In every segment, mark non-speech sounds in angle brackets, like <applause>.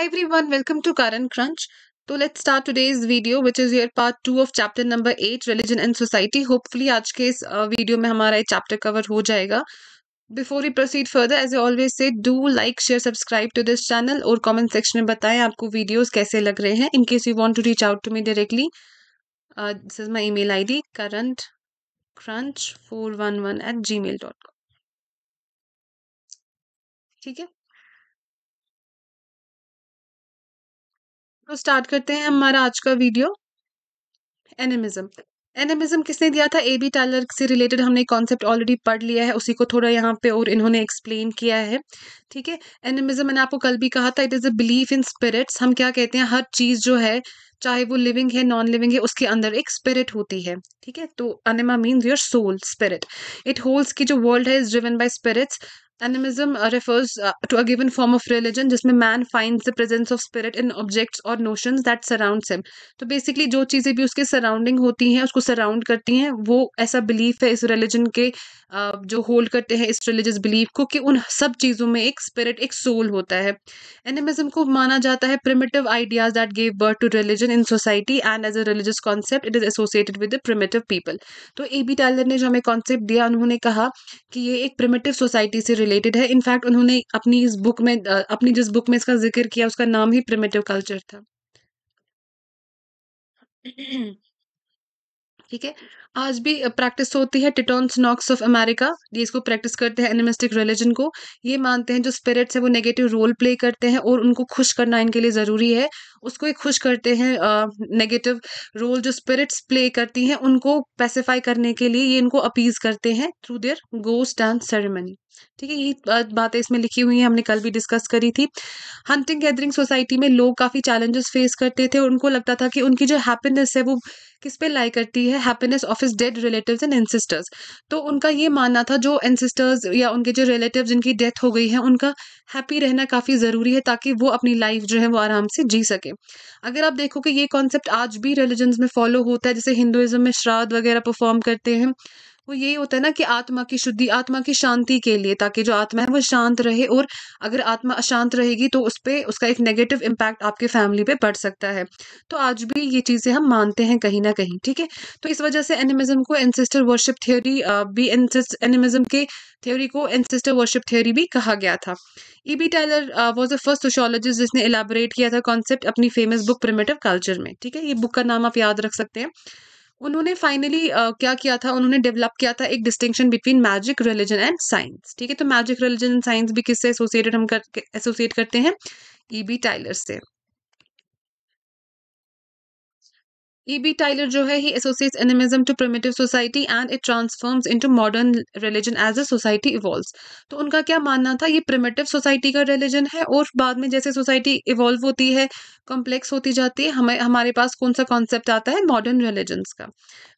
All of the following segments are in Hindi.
Every everyone welcome to Karan crunch तो let's start today's video which is your part two of chapter number eight religion and society hopefully आज के इस वीडियो में हमारा ये चैप्टर कवर हो जाएगा before you proceed further as always से do like share subscribe to this channel और कॉमेंट सेक्शन में बताएं आपको वीडियोज कैसे लग रहे हैं in case you want to reach out to me directly this is mail I D Karan crunch four one one eight Gmail dot com ठीक है तो स्टार्ट करते हैं हमारा आज का वीडियो एनिमिज्म एनिमिज्म किसने दिया था ए बी टाइलर से रिलेटेड हमने कॉन्सेप्ट ऑलरेडी पढ़ लिया है उसी को थोड़ा यहाँ पे और इन्होंने एक्सप्लेन किया है ठीक है एनिमिज्म मैंने आपको कल भी कहा था it is a belief in spirits हम क्या कहते हैं हर चीज़ जो है चाहे वो लिविंग है नॉन लिविंग है उसके अंदर एक स्पिरिट होती है ठीक है तो anima means your soul spirit it holds की जो वर्ल्ड है is driven by spirits animism refers to a given form of religion जिसमें man find the presence of spirit in objects और नोशन दैट सराउंड हिम तो बेसिकली जो चीज़ें भी उसके सराउंडिंग होती हैं उसको सराउंड करती हैं वो ऐसा बिलीफ है इस रिलीजन के uh, जो होल्ड करते हैं इस रिलीजियस बिलीफ को कि उन सब चीज़ों में एक स्पिरिट एक सोल होता है एनिमिज्म को माना जाता है primitive ideas that gave birth to religion in society and as a religious concept it is associated with primitive people तो ए बी टैलर ने जो हमें कॉन्सेप्ट दिया उन्होंने कहा कि ये एक प्रिमेटिव सोसाइटी से रिलेटेड है इनफैक्ट उन्होंने अपनी इस बुक में अपनी जिस बुक में इसका जिक्र किया उसका नाम ही प्रिमेटिव कल्चर था ठीक है आज भी प्रैक्टिस होती है टिटॉन्स नॉक्स ऑफ अमेरिका ये इसको प्रैक्टिस करते हैं एनिमिस्टिक रिलीजन को ये मानते हैं जो स्पिरिट्स है वो नेगेटिव रोल प्ले करते हैं और उनको खुश करना इनके लिए ज़रूरी है उसको एक खुश करते हैं नेगेटिव रोल जो स्पिरिट्स प्ले करती हैं उनको पेसिफाई करने के लिए ये इनको अपीज करते हैं through their ghost dance ceremony ठीक है यही बातें इसमें लिखी हुई हैं हमने कल भी डिस्कस करी थी हंटिंग गैदरिंग सोसाइटी में लोग काफ़ी चैलेंजेस फेस करते थे उनको लगता था कि उनकी जो हैप्पीनेस है वो किस पे लाई करती है happiness of is dead relatives and ancestors तो उनका ये मानना था जो एनसिस्टर्स या उनके जो रिलेटिव जिनकी डेथ हो गई है उनका हैप्पी रहना काफ़ी ज़रूरी है ताकि वो अपनी लाइफ जो है वो आराम से जी सके के अगर आप देखो कि ये कॉन्सेप्ट आज भी रिलीजन में फॉलो होता है जैसे हिंदुज़म में श्राद्ध वगैरह परफॉर्म करते हैं वो यही होता है ना कि आत्मा की शुद्धि आत्मा की शांति के लिए ताकि जो आत्मा है वो शांत रहे और अगर आत्मा अशांत रहेगी तो उस पर उसका एक नेगेटिव इम्पैक्ट आपके फैमिली पे पड़ सकता है तो आज भी ये चीज़ें हम मानते हैं कहीं ना कहीं ठीक है तो इस वजह से एनिमिज्म को एनसेस्टर वर्शिप थ्योरी भी एनिमिज्म के थ्योरी को एनसेस्टर वर्शिप थ्योरी भी कहा गया था E B Tylor was a first sociologist जिसने एलाबोरेट किया था कॉन्सेप्ट अपनी फेमस बुक प्रिमेटिव कल्चर में ठीक है ये बुक का नाम आप याद रख सकते हैं उन्होंने फाइनली uh, क्या किया था उन्होंने डेवलप किया था एक distinction between magic religion and science ठीक है तो मैजिक रिलीजन एंड साइंस भी किससे एसोसिएटेड हम कर एसोसिएट करते हैं ई बी टाइलर से ई बी टाइलर जो है he associates animism to primitive society and it transforms into modern religion as a society evolves तो उनका क्या मानना था ये प्रिमेटिव सोसाइटी का रिलीजन है और बाद में जैसे सोसाइटी इवॉल्व होती है कॉम्प्लेक्स होती जाती है हमें हमारे पास कौन सा कॉन्सेप्ट आता है मॉडर्न रिलीजन्स का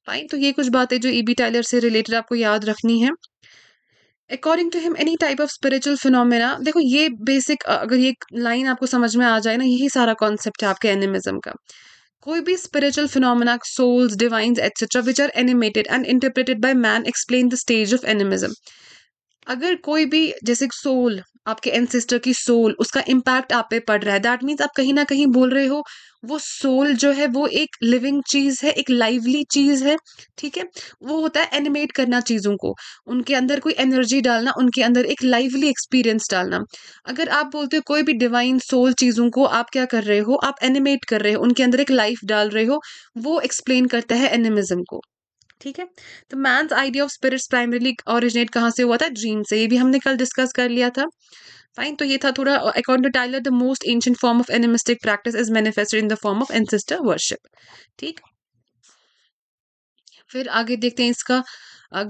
फाइन तो ये कुछ बातें जो ई बी टाइलर से रिलेटेड आपको याद रखनी है according to him any type of spiritual phenomena देखो ये बेसिक अगर ये लाइन आपको समझ में आ जाए ना यही सारा कॉन्सेप्ट है आपके एनिमिज्म का कोई भी spiritual phenomena, souls, divines, etc., which are animated and interpreted by man, explain the stage of animism. अगर कोई भी जैसे सोल आपके एनसिस्टर की सोल उसका इम्पैक्ट आप पे पड़ रहा है दैट मीन्स आप कहीं ना कहीं बोल रहे हो वो सोल जो है वो एक लिविंग चीज़ है एक लाइवली चीज़ है ठीक है वो होता है एनिमेट करना चीज़ों को उनके अंदर कोई एनर्जी डालना उनके अंदर एक लाइवली एक्सपीरियंस डालना अगर आप बोलते हो कोई भी डिवाइन सोल चीज़ों को आप क्या कर रहे हो आप एनिमेट कर रहे हो उनके अंदर एक लाइफ डाल रहे हो वो एक्सप्लेन करता है एनिमिज्म को ठीक है तो man's idea of spirits primarily originate कहाँ से हुआ था ड्रीम से ये भी हमने कल डिस्कस कर लिया था फाइन तो ये था थोड़ा according to Tylor the most ancient form of animistic practice is manifested in the form of ancestor worship ठीक फिर आगे देखते हैं इसका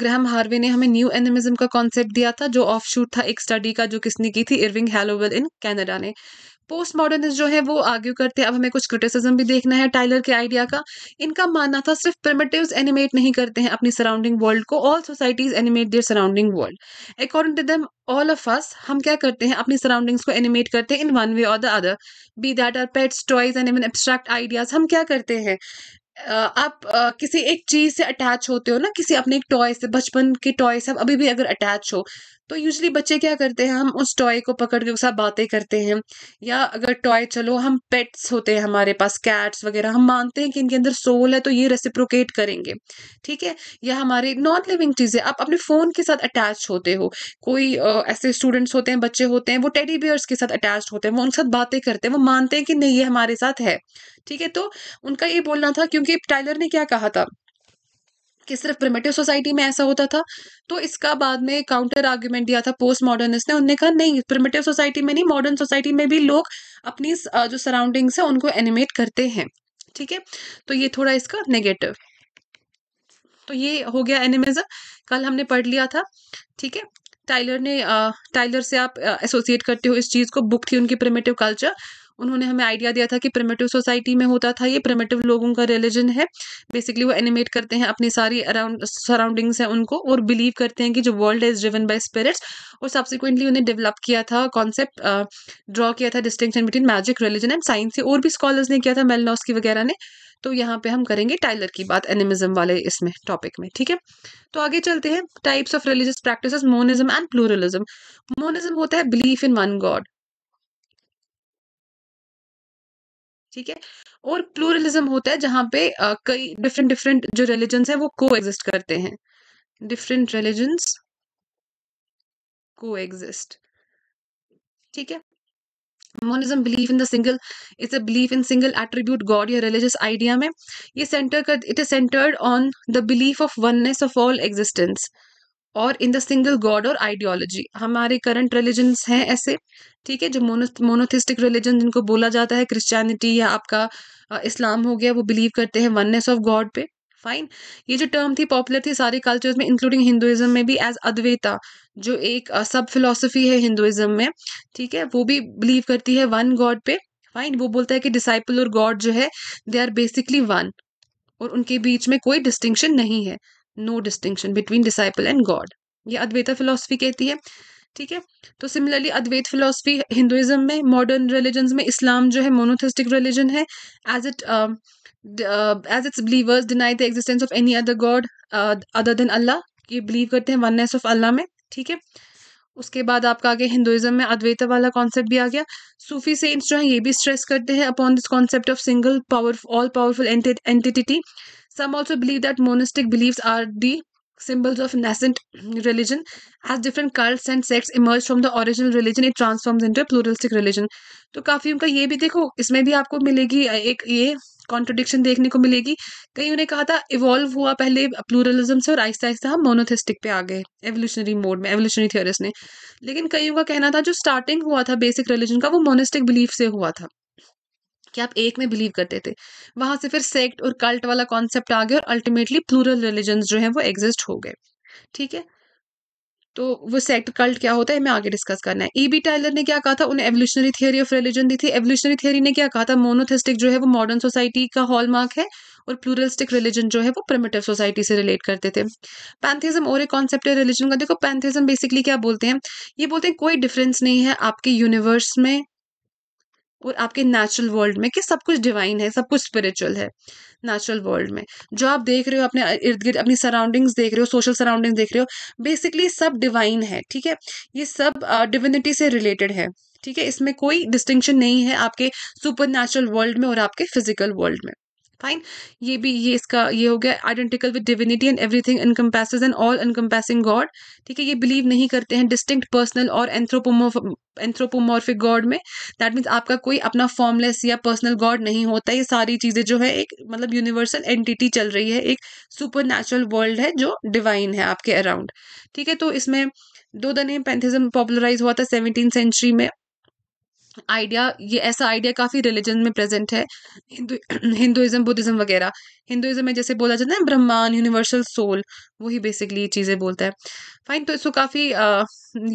ग्रहम हार्वे ने हमें न्यू एनिमिज्म का कॉन्सेप्ट दिया था जो ऑफ शूट था एक स्टडी का जो किसने की थी इरविंग हेलोवेल इन कैनेडा ने पोस्ट मॉडर्निस्ट जो है वो आर्ग्यू करते हैं अब हमें कुछ क्रिटिसिज्म भी देखना है टाइलर के आइडिया का इनका मानना था सिर्फ प्रिमेटिव एनिमेट नहीं करते हैं अपनी सराउंडिंग वर्ल्ड को all societies animate their surrounding world according to them all of us हम क्या करते हैं अपनी सराउंडिंग्स को एनिमेट करते हैं इन वन वे और the other be that are pets toys and even abstract ideas हम क्या करते हैं Uh, आप uh, किसी एक चीज से अटैच होते हो ना किसी अपने एक टॉय से बचपन के टॉय से अभी भी अगर अटैच हो तो यूजली बच्चे क्या करते हैं हम उस टॉय को पकड़ के उसके साथ बातें करते हैं या अगर टॉय चलो हम पेट्स होते हैं हमारे पास कैट्स वगैरह हम मानते हैं कि इनके अंदर सोल है तो ये रेसिप्रोकेट करेंगे ठीक है या हमारे नॉन लिविंग चीज़ें आप अपने फ़ोन के साथ अटैच होते हो कोई आ, ऐसे स्टूडेंट्स होते हैं बच्चे होते हैं वो टेडी बियर्स के साथ अटैच होते हैं वो उनके साथ बातें करते हैं वो मानते हैं कि नहीं ये हमारे साथ है ठीक है तो उनका ये बोलना था क्योंकि टाइलर ने क्या कहा था कि सिर्फ प्रिमेटिव सोसाइटी में ऐसा होता था तो इसका बाद में काउंटर आर्ग्यूमेंट दिया था पोस्ट मॉडर्निस्ट ने उन्होंने कहा नहीं प्रिमेटिव सोसाइटी में नहीं मॉडर्न सोसाइटी में भी लोग अपनी जो सराउंडिंग्स है उनको एनिमेट करते हैं ठीक है तो ये थोड़ा इसका नेगेटिव तो ये हो गया एनिमिज्म कल हमने पढ़ लिया था ठीक है टाइलर ने टाइलर से आप एसोसिएट करते हो इस चीज़ को बुक थी उनकी प्रिमेटिव कल्चर उन्होंने हमें आइडिया दिया था कि प्रिमेटिव सोसाइटी में होता था ये प्रिमेटिव लोगों का रिलीजन है बेसिकली वो एनिमेट करते हैं अपनी सारी अराउंड सराउंडिंग्स हैं उनको और बिलीव करते हैं कि जो world is driven by spirits और सब्सिक्वेंटली उन्हें डेवलप किया था कॉन्सेप्ट ड्रॉ किया था distinction between magic religion and science से और भी स्कॉलर्स ने किया था मेलनॉस की वगैरह ने तो यहाँ पे हम करेंगे टाइलर की बात एनिमिज्म वाले इसमें टॉपिक में ठीक है तो आगे चलते हैं types of religious practice monism and pluralism monism होता है बिलीफ इन वन गॉड ठीक है और प्लूरलिज्म होता है जहां पे कई डिफरेंट डिफरेंट जो रिलीजन्स हैं वो को एग्जिस्ट करते हैं डिफरेंट रिलीजन्स को एग्जिस्ट ठीक है monism believe in the single it's a believe in single attribute God या रिलीजियस आइडिया में ये सेंटर कर it is centered on the belief of oneness of all existence और इन द सिंगल गॉड और आइडियोलॉजी हमारे करंट रिलीजन्स हैं ऐसे ठीक है जो मोनो मोनोथिस्टिक रिलीजन जिनको बोला जाता है क्रिश्चियनिटी या आपका इस्लाम हो गया वो बिलीव करते हैं वननेस ऑफ गॉड पे फाइन ये जो टर्म थी पॉपुलर थी सारे कल्चर्स में इंक्लूडिंग हिंदुइज्म में भी एज अद्वेता जो एक सब फिलोसफी है हिंदुइज्म में ठीक है वो भी बिलीव करती है वन गॉड पे फाइन वो बोलता है कि डिसाइपल और गॉड जो है दे आर बेसिकली वन और उनके बीच में कोई डिस्टिंक्शन नहीं है no distinction between disciple and God ये अद्वैता फिलोसफी कहती है ठीक है तो सिमिलरली अद्वैत फिलोसफी हिंदुइज्म में मॉडर्न रिलीजन में इस्लाम जो है मोनोथिस्टिक रिलीजन है as it as it's believers deny the existence of any other God other than Allah ये बिलीव करते हैं वननेस ऑफ अल्लाह में ठीक है उसके बाद आपका आगे हिंदुइज्म में अद्वैत वाला कॉन्सेप्ट भी आ गया सूफी सेंट्स जो है ये भी स्ट्रेस करते हैं upon this concept of single power all powerful entity Some also believe that monistic beliefs are the symbols of nascent religion. As different cults and sects emerge from the original religion, it transforms into a pluralistic religion. तो काफ़ी उनका ये भी देखो इसमें भी आपको मिलेगी एक ये कॉन्ट्रोडिक्शन देखने को मिलेगी कहीं उन्हें कहा था इवॉल्व हुआ पहले प्लूरलिज्म से और आहिस्ता आहिस्ता हम मोनोथिस्टिक पे आ गए एवोल्यूशनरी मोड में एवोल्यूशनरी थियोरिस्ट ने लेकिन कईयों का कहना था जो स्टार्टिंग हुआ था बेसिक रिलीजन का वो मोनिस्टिक बिलीफ से हुआ था कि आप एक में बिलीव करते थे वहां से फिर सेक्ट और कल्ट वाला कॉन्सेप्ट आ गया और अल्टीमेटली प्लूरल रिलीजन जो है वो एग्जिस्ट हो गए ठीक है तो वो सेक्ट कल्ट क्या होता है हमें आगे डिस्कस करना है ई बी टाइलर ने क्या कहा था उन्हें एवोल्यूशनरी थियोरी ऑफ रिलीजन दी थी एवोल्यूशनरी थियोरी ने क्या कहा था मोनोथिस्टिक जो है वो मॉडर्न सोसाइटी का हॉलमार्क है और प्लूरलिस्टिक रिलीजन जो है वो प्रिमेटिव सोसाइटी से रिलेट करते थे पैंथिज्म और एक कॉन्सेप्ट है रिलीजन का देखो पैंथिज्म बेसिकली क्या बोलते हैं ये बोलते हैं कोई डिफरेंस नहीं है आपके यूनिवर्स में और आपके नेचुरल वर्ल्ड में कि सब कुछ डिवाइन है सब कुछ स्पिरिचुअल है नेचुरल वर्ल्ड में जो आप देख रहे हो अपने इर्द गिर्द अपनी सराउंडिंग्स देख रहे हो सोशल सराउंडिंग्स देख रहे हो बेसिकली सब डिवाइन है ठीक है ये सब डिविनिटी uh, से रिलेटेड है ठीक है इसमें कोई डिस्टिंक्शन नहीं है आपके सुपर नेचुरल वर्ल्ड में और आपके फिजिकल वर्ल्ड में फाइन ये भी ये इसका ये हो गया identical with divinity and everything encompass and all encompassing God ठीक है ये बिलीव नहीं करते हैं डिस्टिंक्ट पर्सनल और एंथ्रोपोमोफ एंथ्रोपोमोर्फिक गॉड में दैट मीन्स आपका कोई अपना फॉर्मलेस या पर्सनल गॉड नहीं होता ये सारी चीज़ें जो है एक मतलब यूनिवर्सल एंटिटी चल रही है एक सुपर नेचुरल वर्ल्ड है जो डिवाइन है आपके अराउंड ठीक है तो इसमें दो द नेम पैंथिज्म पॉपुलराइज हुआ था सेवनटीन सेंचुरी में आइडिया ये ऐसा आइडिया काफ़ी रिलीजन में प्रेजेंट है <clears throat> हिंदुइज्म बुद्धिज़्म वगैरह हिंदुज़म में जैसे बोला जाता है ब्रह्मांड यूनिवर्सल सोल वही बेसिकली ये चीज़ें बोलता है फाइन तो इसको काफ़ी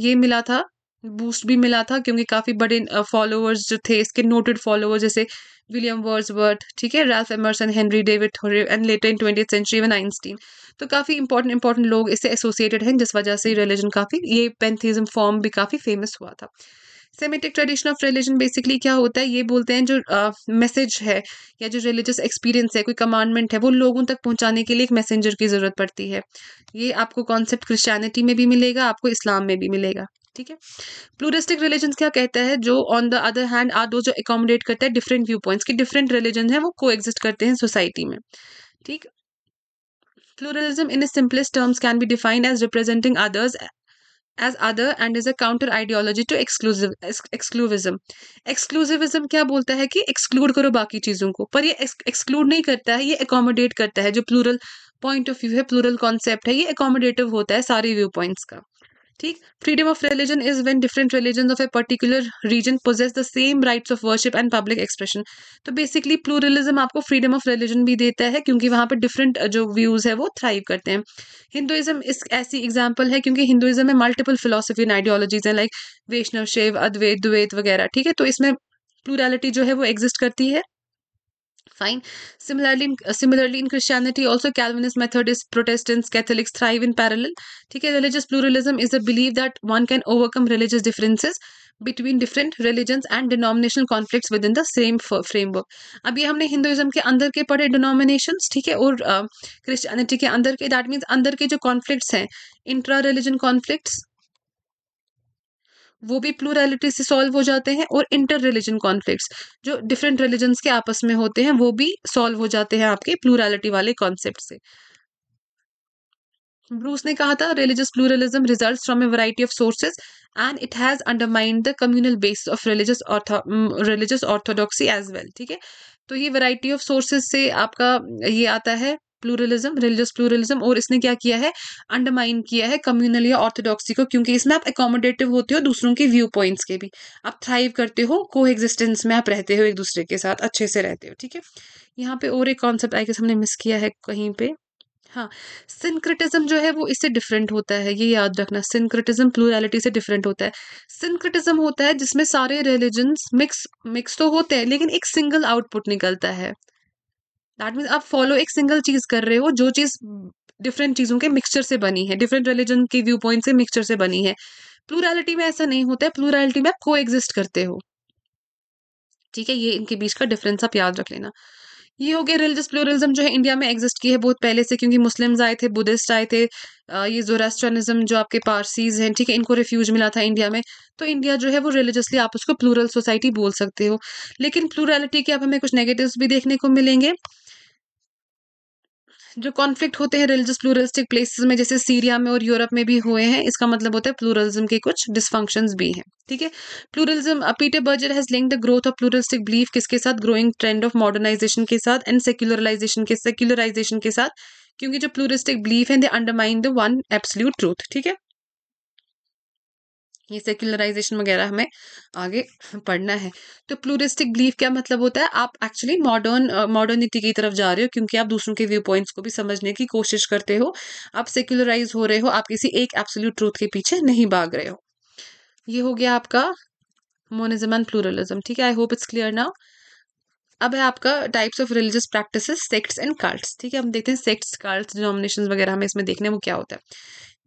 ये मिला था बूस्ट भी मिला था क्योंकि काफ़ी बड़े फॉलोअर्स जो थे इसके नोटेड फॉलोअर्स जैसे विलियम वर्ड्स ठीक है Ralph Emerson Henry David and later in twenty century one Einstein तो काफ़ी इंपॉर्टेंट इंपॉर्टेंट लोग इससे एसोसिएटेड हैं जिस वजह से रिलीजन काफ़ी ये पेंथिज्म फॉर्म भी काफ़ी फेमस हुआ था Semitic tradition of religion basically क्या होता है ये बोलते हैं जो मैसेज है या जो रिलीजियस एक्सपीरियंस है कोई कमांडमेंट है वो लोगों तक पहुंचाने के लिए एक मैसेंजर की ज़रूरत पड़ती है ये आपको कॉन्सेप्ट क्रिश्चियनिटी में भी मिलेगा आपको इस्लाम में भी मिलेगा ठीक है प्लूरिस्टिक रिलीजन क्या कहता है जो on the other hand are दो जो एकोमोडेट करता है डिफरेंट व्यू पॉइंट्स की डिफरेंट रिलीजन है वो को करते हैं सोसाइटी में ठीक pluralism in simplest terms can be defined as representing others as other and is a counter ideology to exclusive exclusivism exclusivism क्या बोलता है कि एक्सक्लूड करो बाकी चीज़ों को पर ये एक्सक्लूड नहीं करता है ये एकोमोडेट करता है जो प्लूरल पॉइंट ऑफ व्यू है प्लूरल कॉन्सेप्ट है ये एकोमोडेटिव होता है सारे व्यू पॉइंट्स का ठीक freedom of religion is when different religion of a particular region possess the same rights of worship and public expression तो बेसिकली प्लूरलिज्म आपको फ्रीडम ऑफ रिलीजन भी देता है क्योंकि वहाँ पर डिफरेंट जो व्यूज है वो थ्राइव करते हैं हिंदुइज्म इस ऐसी एग्जाम्पल है क्योंकि हिंदुइज्म में मल्टीपल फिलोसफी एंड आइडियोलॉजीज हैं लाइक वैष्णव शेव अद्वैत द्वैत वगैरह ठीक है तो इसमें प्लूरलिटी जो है वो एग्जिस्ट करती है Fine. Similarly, in, uh, similarly in Christianity, also Calvinist, Methodist, Protestants, Catholics thrive in parallel. Okay, religious pluralism is a belief that one can overcome religious differences between different religions and denominational conflicts within the same framework. अब ये हमने हिंदुइज्म के अंदर के पढ़े डिनोमिनेशंस ठीक है और क्रिश्चियनिटी uh, के अंदर के दैट मीन्स अंदर के जो कॉन्फ्लिक्ट्स हैं इंट्रा रिलीजन कॉन्फ्लिक्ट्स वो भी प्लूरलिटी से सॉल्व हो जाते हैं और इंटर रिलीजन कॉन्फ्लिक्ट्स जो डिफरेंट रिलीजन्स के आपस में होते हैं वो भी सॉल्व हो जाते हैं आपके प्लूरलिटी वाले कॉन्सेप्ट से ब्रूस ने कहा था religious pluralism results from a variety of sources and it has undermined the communal base of religious religious orthodoxy as well ठीक है तो ये वैरायटी ऑफ सोर्सेज से आपका ये आता है प्लूरलिज्म रिलीजियस प्लूरलिज्म और इसने क्या किया है अंडरमाइन किया है कम्युनल या ऑर्थोडॉक्सी को क्योंकि इसमें आप एकोमोडेटिव होते हो दूसरों के व्यू पॉइंट्स के भी आप थ्राइव करते हो को एग्जिस्टेंस में आप रहते हो एक दूसरे के साथ अच्छे से रहते हो ठीक है यहाँ पे और एक कॉन्सेप्ट आई किस हमने मिस किया है कहीं पे हाँ सिंक्रिटिज्म जो है वो इससे डिफरेंट होता है ये याद रखना सिंक्रिटिज्म प्लूरलिटी से डिफरेंट होता है सिंक्रिटिज्म होता है जिसमें सारे रिलीजन्स मिक्स मिक्स तो होते हैं लेकिन एक सिंगल आउटपुट निकलता है दैट मीन्स आप फॉलो एक सिंगल चीज कर रहे हो जो चीज डिफरेंट चीजों के मिक्सचर से बनी है डिफरेंट रिलीजन के व्यू पॉइंट से मिक्सचर से बनी है प्लूरैलिटी में ऐसा नहीं होता है प्लूरैलिटी में आप को एग्जिस्ट करते हो ठीक है ये इनके बीच का डिफरेंस आप याद रख लेना ये हो गया रिलीजियस प्लूरलिज्म जो है इंडिया में एग्जिस्ट की है बहुत पहले से क्योंकि मुस्लिम्स आए थे बुद्धिस्ट आए थे ये जोरास्ट्रनिज्म जो आपके पारसीज हैं ठीक है इनको रिफ्यूज मिला था इंडिया में तो इंडिया जो है वो रिलीजियसली आप उसको प्लूरल सोसाइटी बोल सकते हो लेकिन प्लूरलिटी के आप हमें कुछ नेगेटिव्स भी देखने को मिलेंगे जो कॉन्फ्लिक्ट होते हैं रिलीजियस प्लूरलिस्टिक प्लेसेस में जैसे सीरिया में और यूरोप में भी हुए हैं इसका मतलब होता है प्लूरलिज्म के कुछ डिसफंक्शंस भी हैं ठीक है pluralism Peter Berger has link the growth of pluralistic belief किसके साथ ग्रोइंग ट्रेंड ऑफ मॉडर्नाइजेशन के साथ एंड सेक्युलराइजेशन के सेक्युलराइजेशन के साथ क्योंकि जो प्लूरिस्टिक बिलीफ है they undermine the one absolute truth ठीक है ये सेक्युलराइजेशन वगैरह हमें आगे पढ़ना है तो प्लूरिस्टिक बिलीफ क्या मतलब होता है आप एक्चुअली मॉडर्न मॉडर्निटी की तरफ जा रहे हो क्योंकि आप दूसरों के व्यू पॉइंट्स को भी समझने की कोशिश करते हो आप सेक्युलराइज हो रहे हो आप किसी एक एब्सोल्यूट ट्रूथ के पीछे नहीं भाग रहे हो ये हो गया आपका मोनिज्म एंड प्लूरलिज्म ठीक है I hope it's clear now अब है आपका types of religious practice sects and cults ठीक है हम देखते हैं सेक्ट्स कल्ट्स डिनोमिनेशन वगैरह हमें इसमें देखने वो क्या होता है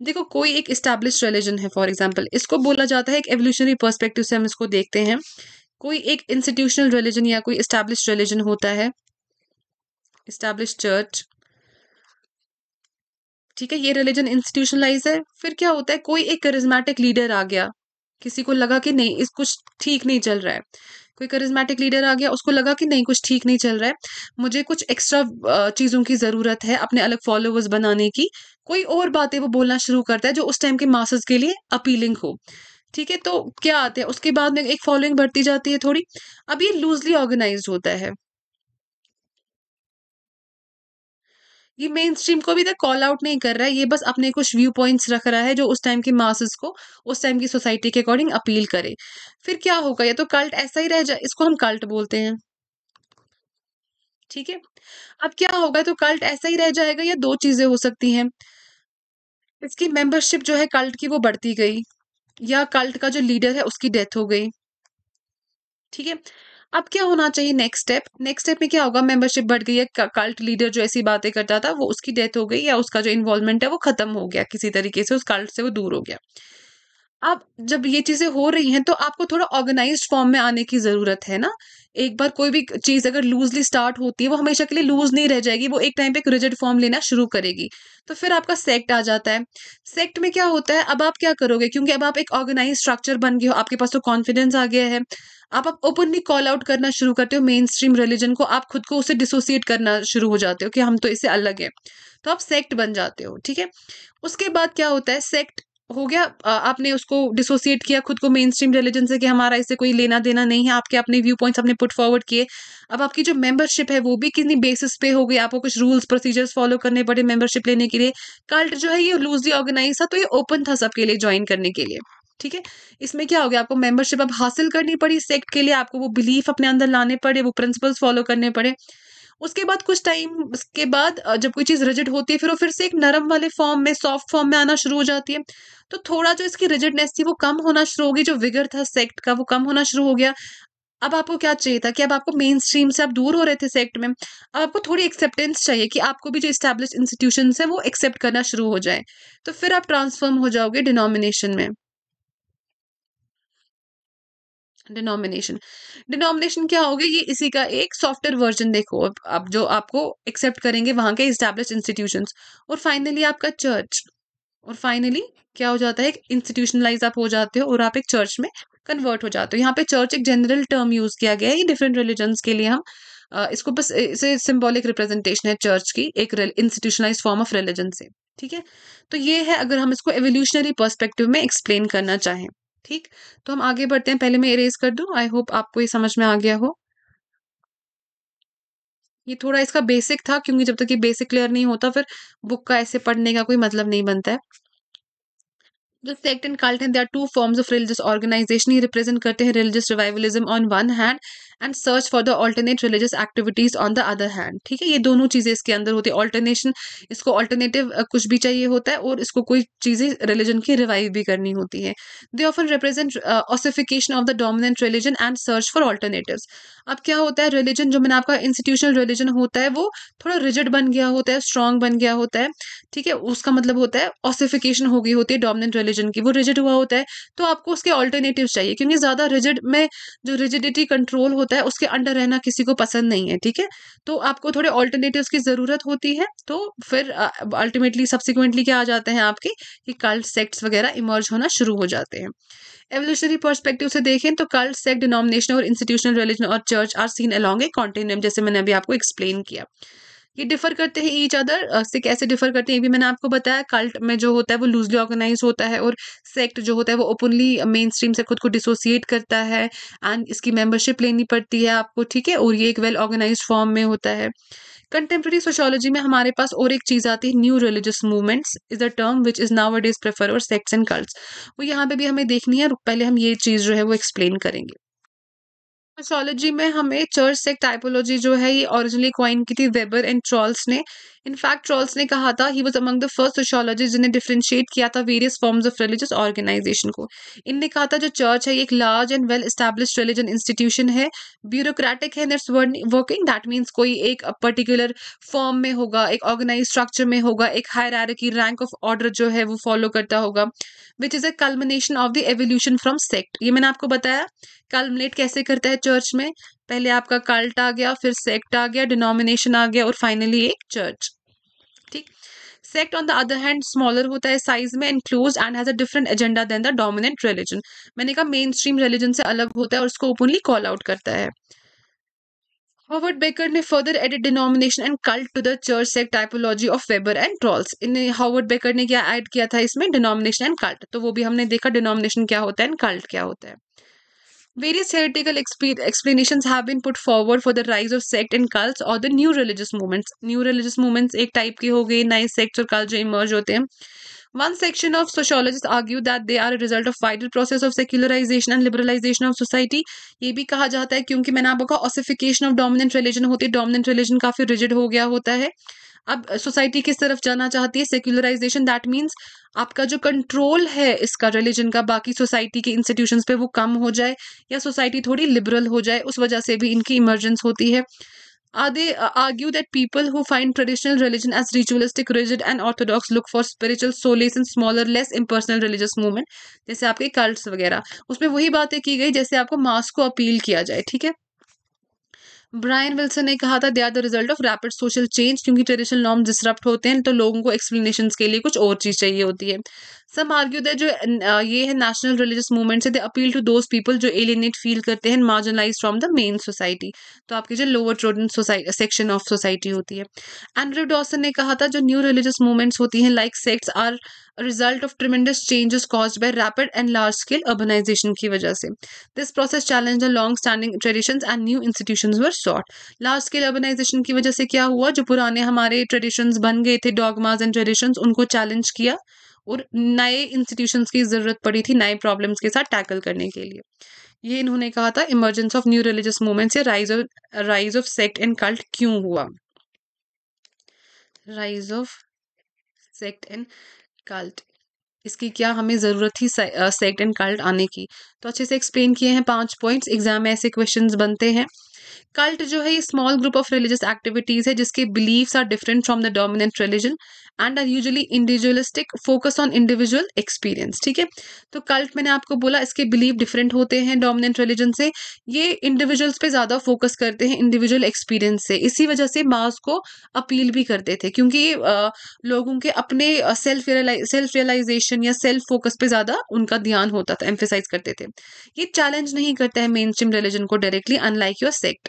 देखो कोई एक इस्टेब्लिश रिलीजन है फॉर एग्जाम्पल इसको बोला जाता है एक एवोल्यूशनरी परस्पेक्टिव से हम इसको देखते हैं कोई एक इंस्टीट्यूशनल रिलीजन या कोई इस्टेब्लिश रिलीजन होता है इस्टेब्लिश चर्च ठीक है ये रिलीजन इंस्टीट्यूशनलाइज है फिर क्या होता है कोई एक करिज्मेटिक लीडर आ गया किसी को लगा कि नहीं इस कुछ ठीक नहीं चल रहा है कोई करिज्मेटिक लीडर आ गया उसको लगा कि नहीं कुछ ठीक नहीं चल रहा है मुझे कुछ एक्स्ट्रा चीज़ों की ज़रूरत है अपने अलग फॉलोअर्स बनाने की कोई और बातें वो बोलना शुरू करता है जो उस टाइम के मासस के लिए अपीलिंग हो ठीक है तो क्या आते हैं उसके बाद में एक फॉलोइंग बढ़ती जाती है थोड़ी अब ये लूजली ऑर्गेनाइज होता है ये मेन स्ट्रीम को भी तक कॉल आउट नहीं कर रहा है ये बस अपने कुछ व्यू पॉइंट्स रख रहा है जो उस टाइम के मासेस को उस टाइम की सोसाइटी के अकॉर्डिंग अपील करे फिर क्या होगा या तो कल्ट ऐसा ही रह जाए इसको हम कल्ट बोलते हैं ठीक है अब क्या होगा तो कल्ट ऐसा ही रह जाएगा या दो चीजें हो सकती हैं इसकी मेंबरशिप जो है कल्ट की वो बढ़ती गई या कल्ट का जो लीडर है उसकी डेथ हो गई ठीक है अब क्या होना चाहिए नेक्स्ट स्टेप नेक्स्ट स्टेप में क्या होगा मेंबरशिप बढ़ गई है कल्ट लीडर जो ऐसी बातें करता था वो उसकी डेथ हो गई या उसका जो इन्वॉल्वमेंट है वो खत्म हो गया किसी तरीके से उस कल्ट से वो दूर हो गया आप जब ये चीज़ें हो रही हैं तो आपको थोड़ा ऑर्गेनाइज फॉर्म में आने की ज़रूरत है ना एक बार कोई भी चीज़ अगर लूजली स्टार्ट होती है वो हमेशा के लिए लूज नहीं रह जाएगी वो एक टाइम पे एक रिजिड फॉर्म लेना शुरू करेगी तो फिर आपका सेक्ट आ जाता है सेक्ट में क्या होता है अब आप क्या करोगे क्योंकि अब आप एक ऑर्गेनाइज स्ट्रक्चर बन गए हो आपके पास तो कॉन्फिडेंस आ गया है आप आप ओपनली कॉल आउट करना शुरू करते हो मेन स्ट्रीम रिलीजन को आप खुद को उसे डिसोसिएट करना शुरू हो जाते हो कि हम तो इससे अलग है तो आप सेक्ट बन जाते हो ठीक है उसके बाद क्या होता है सेक्ट हो गया आपने उसको डिसोसिएट किया खुद को मेन स्ट्रीम रिलीजन से कि हमारा इससे कोई लेना देना नहीं है आपके अपने व्यू पॉइंट्स आपने पुट फॉरवर्ड किए अब आपकी जो मेंबरशिप है वो भी कितनी बेसिस पे हो गई आपको कुछ रूल्स प्रोसीजर्स फॉलो करने पड़े मेंबरशिप लेने के लिए कल्ट जो है ये लूजली ऑर्गेनाइज था तो ये ओपन था सबके लिए ज्वाइन करने के लिए ठीक है इसमें क्या हो गया आपको मेंबरशिप अब हासिल करनी पड़ी सेक्ट के लिए आपको वो बिलीफ अपने अंदर लाने पड़े वो प्रिंसिपल्स फॉलो करने पड़े उसके बाद कुछ टाइम उसके बाद जब कोई चीज़ रिजिड होती है फिर वो फिर से एक नरम वाले फॉर्म में सॉफ्ट फॉर्म में आना शुरू हो जाती है तो थोड़ा जो इसकी रिजिडनेस थी वो कम होना शुरू होगी जो विगर था सेक्ट का वो कम होना शुरू हो गया अब आपको क्या चाहिए था कि अब आपको मेन स्ट्रीम से आप दूर हो रहे थे सेक्ट में अब आपको थोड़ी एक्सेप्टेंस चाहिए कि आपको भी जो इस्टेब्लिश इंस्टीट्यूशन है वो एक्सेप्ट करना शुरू हो जाए तो फिर आप ट्रांसफॉर्म हो जाओगे डिनोमिनेशन में डिनोमिनेशन डिनोमिनेशन क्या हो गया ये इसी का एक सॉफ्टवेयर वर्जन देखो आप जो आपको एक्सेप्ट करेंगे वहाँ के इस्टेब्लिश इंस्टीट्यूशन और फाइनली आपका चर्च और फाइनली क्या हो जाता है इंस्टीट्यूशनलाइज आप हो जाते हो और आप एक चर्च में कन्वर्ट हो जाते हो यहाँ पे चर्च एक जनरल टर्म यूज किया गया है ये डिफरेंट रिलीजन के लिए हम इसको बस इसे सिम्बॉलिक रिप्रेजेंटेशन है चर्च की एक इंस्टीट्यूशनलाइज फॉर्म ऑफ रिलीजन से ठीक है तो ये है अगर हम इसको एवोल्यूशनरी पर्सपेक्टिव में एक्सप्लेन करना चाहें ठीक तो हम आगे बढ़ते हैं पहले मैं इरेज कर दूं आई होप आपको ये समझ में आ गया हो ये थोड़ा इसका बेसिक था क्योंकि जब तक ये बेसिक क्लियर नहीं होता फिर बुक का ऐसे पढ़ने का कोई मतलब नहीं बनता है जो सेक्ट एंड कल्ट हैं they are two forms of religious organization ही रिप्रेजेंट करते हैं religious revivalism on one hand and search for the alternate religious activities on the other hand ठीक है ये दोनों चीज़ें इसके अंदर होती है ऑल्टरनेशन इसको ऑल्टरनेटिव कुछ भी चाहिए होता है और इसको कोई चीज़ें रिलीजन की रिवाइव भी करनी होती है they often represent ossification of the dominant religion and search for alternative अब क्या होता है रिलीजन जो मैंने आपका इंस्टीट्यूशनल रिलीजन होता है वो थोड़ा रिजिड बन गया होता है स्ट्रॉन्ग बन गया होता है ठीक है उसका मतलब होता है ऑसिफिकेशन हो गई होती है डोमिनेंट रिलीजन की वो रिजिड हुआ होता है तो आपको उसके ऑल्टरनेटिव चाहिए क्योंकि ज़्यादा रिजिड में जो रिजिडिटी कंट्रोल होता होता है उसके अंडर रहना किसी को पसंद नहीं है ठीक है तो आपको थोड़े ऑल्टरनेटिव की ज़रूरत होती है तो फिर अल्टीमेटली सब्सिक्वेंटली क्या आ जाते हैं आपके कि कल्ट सेक्ट्स वगैरह इमर्ज होना शुरू हो जाते हैं एवोल्यूशनरी पर्सपेक्टिव से देखें तो कल्ट सेक्ट डिनोमिनेशन और इंस्टीट्यूशनल रिलीजन और church are seen along a continuum जैसे मैंने अभी आपको एक्सप्लेन किया ये डिफर करते हैं ईच अदर से कैसे डिफर करते हैं ये भी मैंने आपको बताया कल्ट में जो होता है वो लूजली ऑर्गेनाइज होता है और सेक्ट जो होता है वो ओपनली मेन स्ट्रीम से खुद को डिसोसिएट करता है एंड इसकी मेंबरशिप लेनी पड़ती है आपको ठीक है और ये एक वेल ऑर्गेनाइज फॉर्म में होता है कंटेम्प्रेरी सोशोलॉजी में हमारे पास और एक चीज़ आती है new religious movements is a term which is now what is prefer और सेक्ट्स एंड कल्ट्स वो यहाँ पे भी हमें देखनी है पहले हम ये चीज़ जो है वो एक्सप्लेन करेंगे एस्ट्रोलॉजी में हमें चर्च से टाइपोलॉजी जो है ये ओरिजिनली क्वाइन की थी वेबर एंड ट्रॉल्स ने इनफैक्ट ट्रॉल्स ने कहा था he was among the first sociologist जिन्हें डिफ्रेंशिएट किया था various forms of religious organization को इनने कहा था जो चर्च है एक large and well establish religion institution है ब्यूरोक्रेटिक है इट्स वर्किंग दैट मीन्स कोई एक पर्टिकुलर फॉर्म में होगा एक ऑर्गेनाइज स्ट्रक्चर में होगा एक हायर की रैंक ऑफ ऑर्डर जो है वो फॉलो करता होगा which is a culmination of the evolution from sect ये मैंने आपको बताया कल्मिनेट कैसे करता है चर्च में पहले आपका कल्ट आ गया फिर सेक्ट आ गया डिनोमिनेशन आ गया और फाइनली एक चर्च ठीक sect on the other hand smaller होता है साइज में includes and has a different agenda than the dominant religion मैंने कहा मेन स्ट्रीम रिलीजन से अलग होता है और उसको ओपनली कॉल आउट करता है हॉवर्ड बेकर ने further added denomination and cult to the church sect typology of Weber and Troeltsch इन हॉवर्ड बेकर ने क्या ऐड किया था इसमें डिनोमिनेशन एंड कल्ट तो वो भी हमने देखा डिनोमिनेशन क्या होता है एंड कल्ट क्या होता है Various theoretical exp- explanations have been put forward for the rise of sect and cults or the new religious movements. New religious movements एक type के हो गए नए sects और cults जो emerge होते हैं One section of sociologists argue that they are a result of wider process of secularization and liberalization of society. ये भी कहा जाता है क्योंकि मैंने आपको कहा ossification of dominant religion होती है dominant religion काफ़ी rigid हो गया होता है अब सोसाइटी किस तरफ जाना चाहती है सेक्युलराइजेशन दैट मींस आपका जो कंट्रोल है इसका रिलीजन का बाकी सोसाइटी के इंस्टीट्यूशंस पे वो कम हो जाए या सोसाइटी थोड़ी लिबरल हो जाए उस वजह से भी इनकी इमरजेंस होती है आदे argue that people who find traditional religion as ritualistic religion and orthodox look for spiritual solace in smaller less in personal religious movement जैसे आपके कल्ट्स वगैरह उसमें वही बातें की गई जैसे आपको मास को अपील किया जाए ठीक है ब्रायन विल्सन ने कहा था they are the result of rapid social change क्योंकि ट्रेडिशनल नॉर्म डिसरप्ट होते हैं तो लोगों को एक्सप्लेनेशन के लिए कुछ और चीज़ चाहिए होती है सम आर्ग्यू दैट जो ये है नेशनल रिलीजियस मूवमेंट से they appeal to those people जो एलिनेट फील करते हैं marginalize from the main society तो आपकी जो lower trodden section of society होती है एंड्रू डॉसन ने कहा था जो न्यू रिलीजियस मूवमेंट्स होती हैं like sects are result of tremendous changes cause by rapid and large scale urbanization की वजह से this process challenge the long standing tradition and new institution were short large scale urbanization की वजह से क्या हुआ जो पुराने हमारे ट्रेडिशन बन गए थे डॉगमाज एंड ट्रेडिशन उनको चैलेंज किया और नए इंस्टीट्यूशन की ज़रूरत पड़ी थी नए प्रॉब्लम्स के साथ टैकल करने के लिए ये इन्होंने कहा था emergence of new religious movements या rise of rise of sect and cult क्यों हुआ rise of sect and cult इसकी क्या हमें ज़रूरत थी सेक्ट एंड कल्ट आने की तो अच्छे से एक्सप्लेन किए हैं पांच पॉइंट्स एग्जाम में ऐसे क्वेश्चन बनते हैं कल्ट जो है ये small group of religious activities है जिसके believes are different from the dominant religion and are usually individualistic focus on individual experience ठीक है तो कल्ट मैंने आपको बोला इसके बिलीव डिफरेंट होते हैं डोमिनेंट रिलीजन से ये इंडिविजुअल्स पे ज़्यादा फोकस करते हैं इंडिविजुअल एक्सपीरियंस से इसी वजह से मास को अपील भी करते थे क्योंकि लोगों के अपने सेल्फ सेल्फ रियलाइजेशन या सेल्फ फोकस पे ज़्यादा उनका ध्यान होता था एम्फेसाइज करते थे ये चैलेंज नहीं करता है मेन स्ट्रीम रिलीजन को डायरेक्टली अनलाइक योर सेक्ट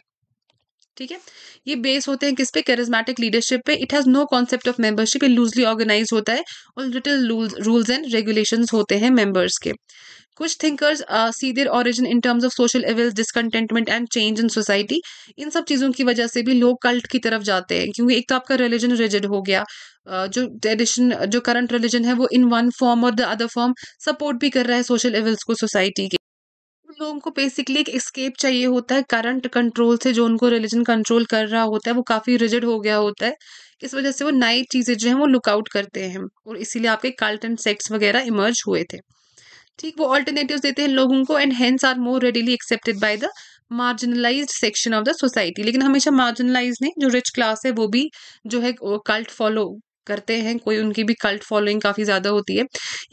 ठीक है ये बेस होते हैं किस पे करिज्मेटिक लीडरशिप पे it has no concept of membership ये लूजली ऑर्गेनाइज होता है और लिटिल रूल्स एंड रेगुलेशंस होते हैं मेंबर्स के कुछ thinkers see their origin in terms of social evils discontentment and change in society इन सब चीज़ों की वजह से भी लोग कल्ट की तरफ जाते हैं क्योंकि एक तो आपका रिलीजन रिजिड हो गया जो ट्रेडिशन जो करंट रिलीजन है वो इन वन फॉर्म और द अदर फॉर्म सपोर्ट भी कर रहा है सोशल एवेल्स को सोसाइटी के लोगों को बेसिकली एक एस्केप चाहिए होता है करंट कंट्रोल से जो उनको रिलीजन कंट्रोल कर रहा होता है वो काफ़ी रिजिड हो गया होता है इस वजह से वो नई चीज़ें जो है वो लुकआउट करते हैं और इसीलिए आपके कल्ट एंड सेक्ट्स वगैरह इमर्ज हुए थे ठीक वो ऑल्टरनेटिव देते हैं लोगों को and hence are more readily accepted by the marginalize section of the society लेकिन हमेशा मार्जिनलाइज नहीं जो रिच क्लास है वो भी जो है कल्ट फॉलो करते हैं कोई उनकी भी कल्ट फॉलोइंग काफ़ी ज़्यादा होती है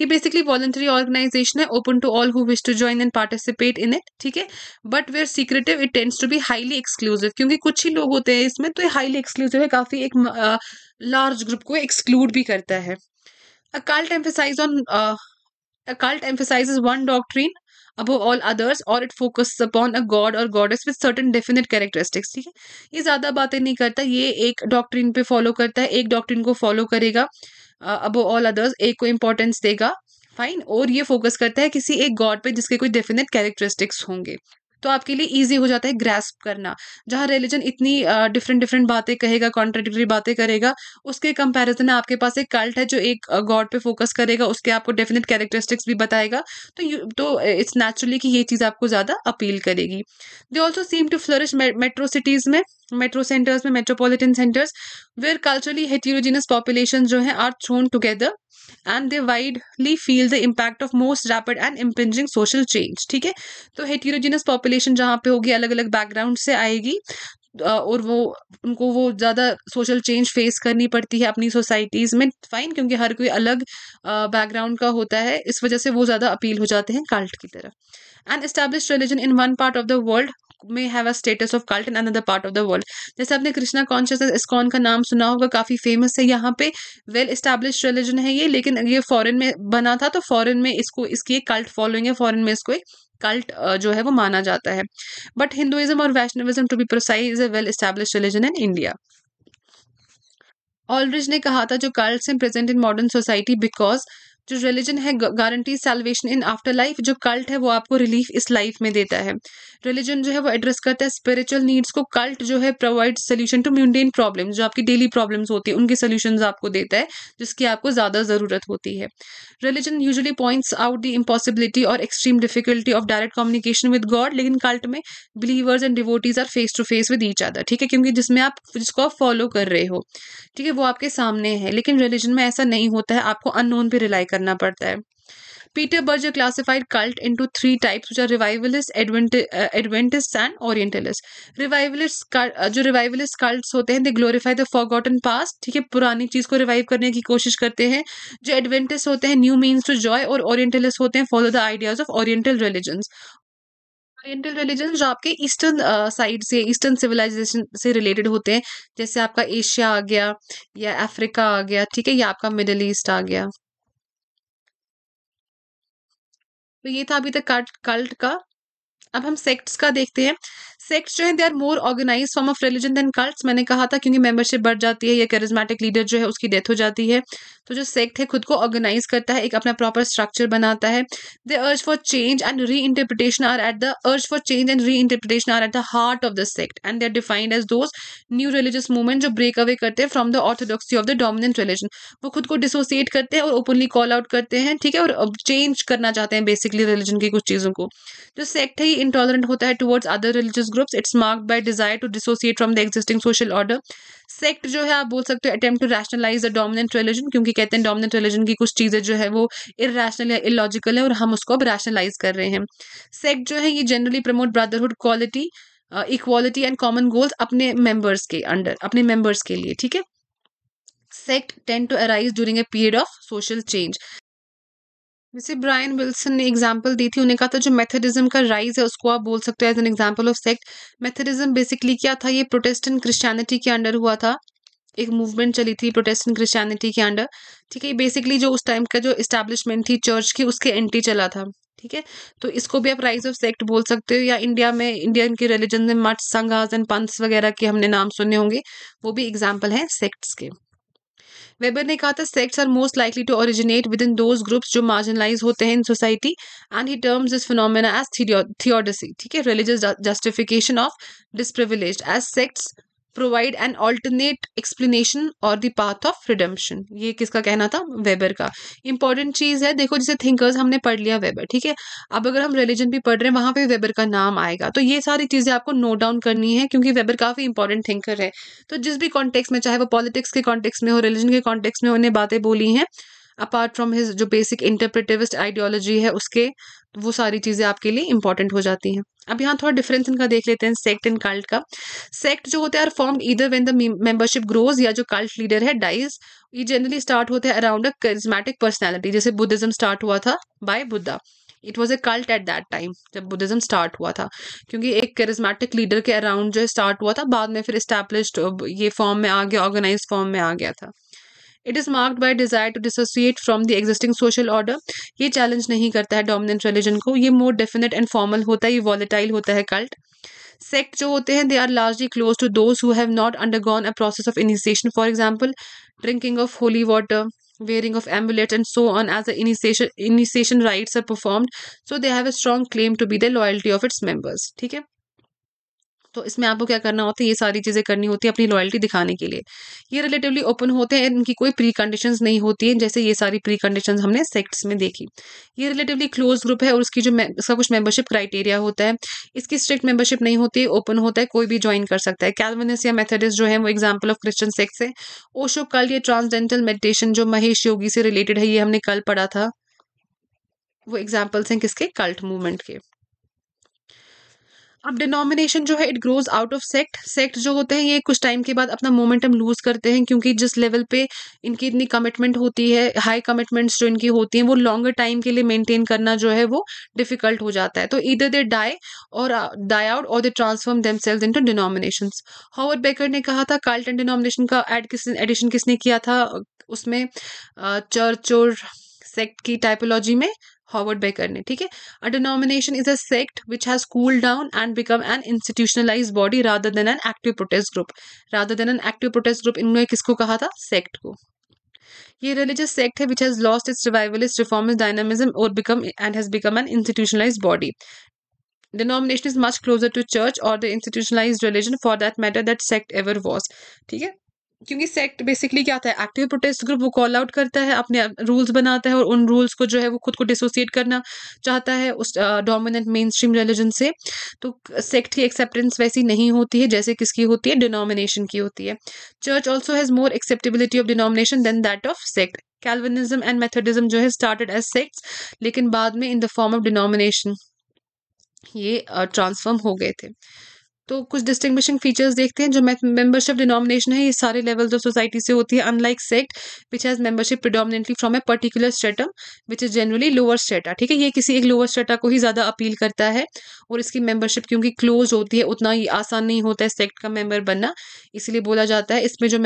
ये बेसिकली वॉलंटरी ऑर्गेनाइजेशन है open to all who wish to join and participate in it ठीक है but where secretive it tends to be highly exclusive क्योंकि कुछ ही लोग होते हैं इसमें तो ये हाईली एक्सक्लूसिव है काफ़ी एक लार्ज ग्रुप को एक्सक्लूड भी करता है a cult emphasize on a cult emphasize one doctrine above all others और it focuses upon a god or goddess with certain definite characteristics ठीक है ये ज़्यादा बातें नहीं करता ये एक डॉक्ट्रिन पे फॉलो करता है एक डॉक्ट्रिन को फॉलो करेगा अबो ऑल अदर्स एक को इम्पोर्टेंस देगा फाइन और ये फोकस करता है किसी एक गॉड पे जिसके कोई डेफिनेट कैरेक्टरिस्टिक्स होंगे तो आपके लिए ईजी हो जाता है ग्रेस्प करना जहाँ रिलीजन इतनी डिफरेंट डिफरेंट बातें कहेगा कॉन्ट्रेडिक्टरी बातें करेगा उसके कंपैरिजन में आपके पास एक कल्ट है जो एक गॉड पे फोकस करेगा उसके आपको डेफिनेट कैरेक्टरिस्टिक्स भी बताएगा तो तो इट्स नेचुरली कि ये चीज़ आपको ज़्यादा अपील करेगी they also seem to flourish metro cities में मेट्रो सेंटर्स में metropolitan centres where culturally heterogeneous population जो है are thrown together and they widely feel the impact of most rapid and impinging social change ठीक है तो हेट्यूरोजिनस पॉपुलेशन पॉपुलेशन जहाँ पे होगी अलग अलग बैकग्राउंड से आएगी और वो उनको वो ज़्यादा सोशल चेंज फेस करनी पड़ती है अपनी सोसाइटीज़ में फाइन क्योंकि हर कोई अलग बैकग्राउंड का होता है इस वजह से वो ज़्यादा अपील हो जाते हैं कल्ट की तरफ and establish religion in one part of the world may have a status of cult in another part of the world जैसे आपने कृष्णा कॉन्शियसनेस इसकॉन का नाम सुना होगा काफ़ी फेमस है यहाँ पे वेल इस्टेब्लिश रिलीजन है ये लेकिन ये फॉरन में बना था तो फॉरन में इसको इसकी एक कल्ट फॉलोइंग है फॉरन में इसको एक कल्ट uh, जो है वो माना जाता है बट हिंदुइज्म और Vaishnavism to be precise a well establish religion in India ऑलरिज ने कहा था जो cult in present in modern society because जो रिलीजन है guarantee salvation in after life जो कल्ट है वो आपको रिलीफ इस लाइफ में देता है रिलीजन जो है वो एड्रेस करता है स्पिरिचुअल नीड्स को कल्ट जो है provide solution to maintain problem जो आपकी डेली प्रॉब्लम्स होती है उनके सोल्यूशन आपको देता है जिसकी आपको ज़्यादा ज़रूरत होती है religion usually points out the impossibility और extreme difficulty of direct communication with God लेकिन कल्ट में believers and devotees are face to face with each other ठीक है क्योंकि जिसमें आप जिसको आप फॉलो कर रहे हो ठीक है वो आपके सामने है लेकिन रिलीजन में ऐसा नहीं होता है आपको अननोन पे रिलाई करना पड़ता है Peter Berger classified cult into three types, which are revivalists, Adventists, and Orientalists. Revivalists, जो revivalist cults होते हैं, they glorify the forgotten past. ठीक है, पुरानी चीज को revive करने की कोशिश करते हैं. जो Adventists होते हैं, new means to joy, और Orientalists होते हैं, follow the ideas of Oriental religions. Oriental religion जो आपके ईस्टर्न साइड से ईस्टर्न सिविलाइजेशन से रिलेटेड होते हैं जैसे आपका एशिया आ गया या अफ्रीका आ गया ठीक है या आपका मिडल ईस्ट आ गया तो ये था अभी तक कल्ट का अब हम सेक्ट्स का देखते हैं सेक्ट जो है they are more organize form of religion than cult मैंने कहा था क्योंकि मेंबरशिप बढ़ जाती है या कैरिज्मेटिक लीडर जो है उसकी डेथ हो जाती है तो जो सेक्ट है खुद को ऑर्गेनाइज करता है एक अपना प्रॉपर स्ट्रक्चर बनाता है they urge for change and reinterpretation are at the urge for change and reinterpretation are at the heart of the sect and they are defined as those new religious movement जो ब्रेक अवे करते हैं from the orthodoxy of the dominant religion वो खुद को डिसोसिएट करते हैं और ओपनली कॉल आउट करते हैं ठीक है और चेंज करना चाहते हैं बेसिकली रिलीजन की कुछ चीज़ों को जो सेक्ट है ये इंटॉलरेंट होता है towards other religious groups its marked by desire to dissociate from the existing social order sect जो है आप बोल सकते हो attempt to rationalize the dominant religion क्योंकि कहते हैं डोमिनेंट रिलीजन की कुछ चीज़ें जो है वो इरेशनल या इलॉजिकल है और हम उसको अब रैशनलाइज कर रहे हैं सेक्ट जो है ये generally promote brotherhood quality equality and common goals अपने मेंबर्स के अंडर अपने मेंबर्स के लिए ठीक है sect tend to arise during a period of social change जैसे ब्रायन विल्सन ने एग्जाम्पल दी थी उन्हें कहा था जो मेथडिज्म का राइज है उसको आप बोल सकते हो as an example of sect Methodism basically क्या था ये प्रोटेस्टेंट क्रिश्चियनिटी के अंडर हुआ था एक मूवमेंट चली थी प्रोटेस्टेंट क्रिश्चियनिटी के अंडर ठीक है बेसिकली जो उस टाइम का जो इस्टेब्लिशमेंट थी चर्च की उसके एंटी चला था ठीक है तो इसको भी आप राइज ऑफ सेक्ट बोल सकते हो या इंडिया में इंडियन के रिलीजन में मठ संघास एंड पंथ्स वगैरह के हमने नाम सुने होंगे वो भी एग्जाम्पल हैं सेक्ट्स के वेबर ने कहा था sects are most likely to originate within those groups जो मार्जिनलाइज होते हैं in society and he terms this phenomena as theodicy ठीक है religious justification of disprivilege as sects provide an alternate explanation और द पाथ ऑफ रिडम्पशन ये किसका कहना था वेबर का इंपॉर्टेंट चीज़ है देखो जैसे थिंकर्स हमने पढ़ लिया वेबर ठीक है अब अगर हम रिलीजन भी पढ़ रहे हैं वहां पे वेबर का नाम आएगा तो ये सारी चीज़ें आपको नोट डाउन करनी है क्योंकि वेबर काफ़ी इंपॉर्टेंट थिंकर है तो जिस भी कॉन्टेक्स में चाहे वो पॉलिटिक्स के कॉन्टेक्स में हो रिलीजन के कॉन्टेक्स में उन्हें बातें बोली हैं अपार्ट फ्रॉम हिज जो बेसिक इंटरप्रेटिविस्ट आइडियोलॉजी है उसके वो सारी चीज़ें आपके लिए इंपॉर्टेंट हो जाती हैं अब यहाँ थोड़ा डिफरेंस इनका देख लेते हैं सेक्ट एंड कल्ट का सेक्ट जो होते हैं आर फॉर्म इधर वेन द मेंबरशिप ग्रोज या जो कल्ट लीडर है डाइज ये जनरली स्टार्ट होते हैं अराउंड अ करिज्मेटिक पर्सनैलिटी जैसे बुद्धिज्म स्टार्ट हुआ था by Buddha it was a cult at that time जब बुद्धिज्म स्टार्ट हुआ था क्योंकि एक करिज्मेटिक लीडर के अराउंड जो स्टार्ट हुआ था बाद में फिर इस्टेब्लिश ये फॉर्म में आ गया ऑर्गेनाइज फॉर्म में आ गया था it is marked by desire to dissociate from the existing social order ये चैलेंज नहीं करता है डोमिनेंट रिलीजन को ये मोर डेफिनेट एंड फॉर्मल होता है ये वॉलेटाइल होता है कल्ट सेक्ट जो होते हैं they are largely close to those who have not undergone a process of initiation for example drinking of holy water wearing of amulet and so on as the rites initiation rites so they so a have a to be the loyalty of its of ठीक है तो इसमें आपको क्या करना होता है ये सारी चीज़ें करनी होती है अपनी लॉयल्टी दिखाने के लिए ये रिलेटिवली ओपन होते हैं इनकी कोई प्री कंडीशन नहीं होती है जैसे ये सारी प्री कंडीशन हमने सेक्ट्स में देखी ये रिलेटिवली क्लोज ग्रुप है और उसकी जो इसका कुछ मेंबरशिप क्राइटेरिया होता है इसकी स्ट्रिक्ट मेंबरशिप नहीं होती ओपन होता है कोई भी ज्वाइन कर सकता है कैलविनिस या मेथडिस्ट जो है वो एग्जाम्पल ऑफ क्रिश्चियन सेक्ट्स है ओशो कल ये ट्रांसडेंटल मेडिटेशन जो महेश योगी से रिलेटेड है ये हमने कल पढ़ा था वो एग्जाम्पल्स हैं किसके कल्ट मूवमेंट के अब डिनोमिनेशन जो है it grows out of sect sect जो होते हैं ये कुछ टाइम के बाद अपना मोमेंटम लूज करते हैं क्योंकि जिस लेवल पे इनकी इतनी कमिटमेंट होती है हाई कमिटमेंट्स जो इनकी होती हैं वो लॉन्गर टाइम के लिए मेंटेन करना जो है वो डिफिकल्ट हो जाता है तो इधर दे डाई और डाई आउट और they transform themselves into denomination Howard Becker ने कहा था कार्ल्टन डिनोमिनेशन का एड किस एडिशन किसने किया था उसमें चर्च uh, और सेक्ट की टाइपोलॉजी में हॉवर्ड बेकर ने ठीक है a denomination is a sect which has cool down and become an institutionalize body rather than an active protest group rather than an active protest group इन्होंने किसको कहा था सेक्ट को ये रिलीजियस सेक्ट है which has lost its revivalist reformist dynamism और become and has become an institutionalize body denomination is much closer to church और the institutionalize religion for that matter that sect ever was ठीक है क्योंकि सेक्ट बेसिकली क्या होता है एक्टिव प्रोटेस्ट ग्रुप वो कॉल आउट करता है अपने रूल्स बनाता है और उन रूल्स को जो है वो खुद को डिसोसिएट करना चाहता है उस डोमिनेंट मेन स्ट्रीम रिलीजन से तो सेक्ट की एक्सेप्टेंस वैसी नहीं होती है जैसे किसकी होती है डिनोमिनेशन की होती है church also has more acceptability of denomination than that of sect Calvinism and Methodism जो है स्टार्टेड एज सेक्ट्स लेकिन बाद में in the form of denomination ये ट्रांसफॉर्म हो गए थे तो कुछ डिस्टिंग्विशिंग फीचर्स देखते हैं जो मेंबरशिप डिनोमिनेशन है ये सारे लेवल्स ऑफ सोसाइटी से होती है unlike sect which has membership predominantly from a particular stratum which is generally lower strata ठीक है ये किसी एक लोअर स्टेटा को ही ज़्यादा अपील करता है और इसकी मेंबरशिप क्योंकि क्लोज होती है उतना ही आसान नहीं होता है सेक्ट का मेंबर बनना इसीलिए बोला जाता है इसमें जो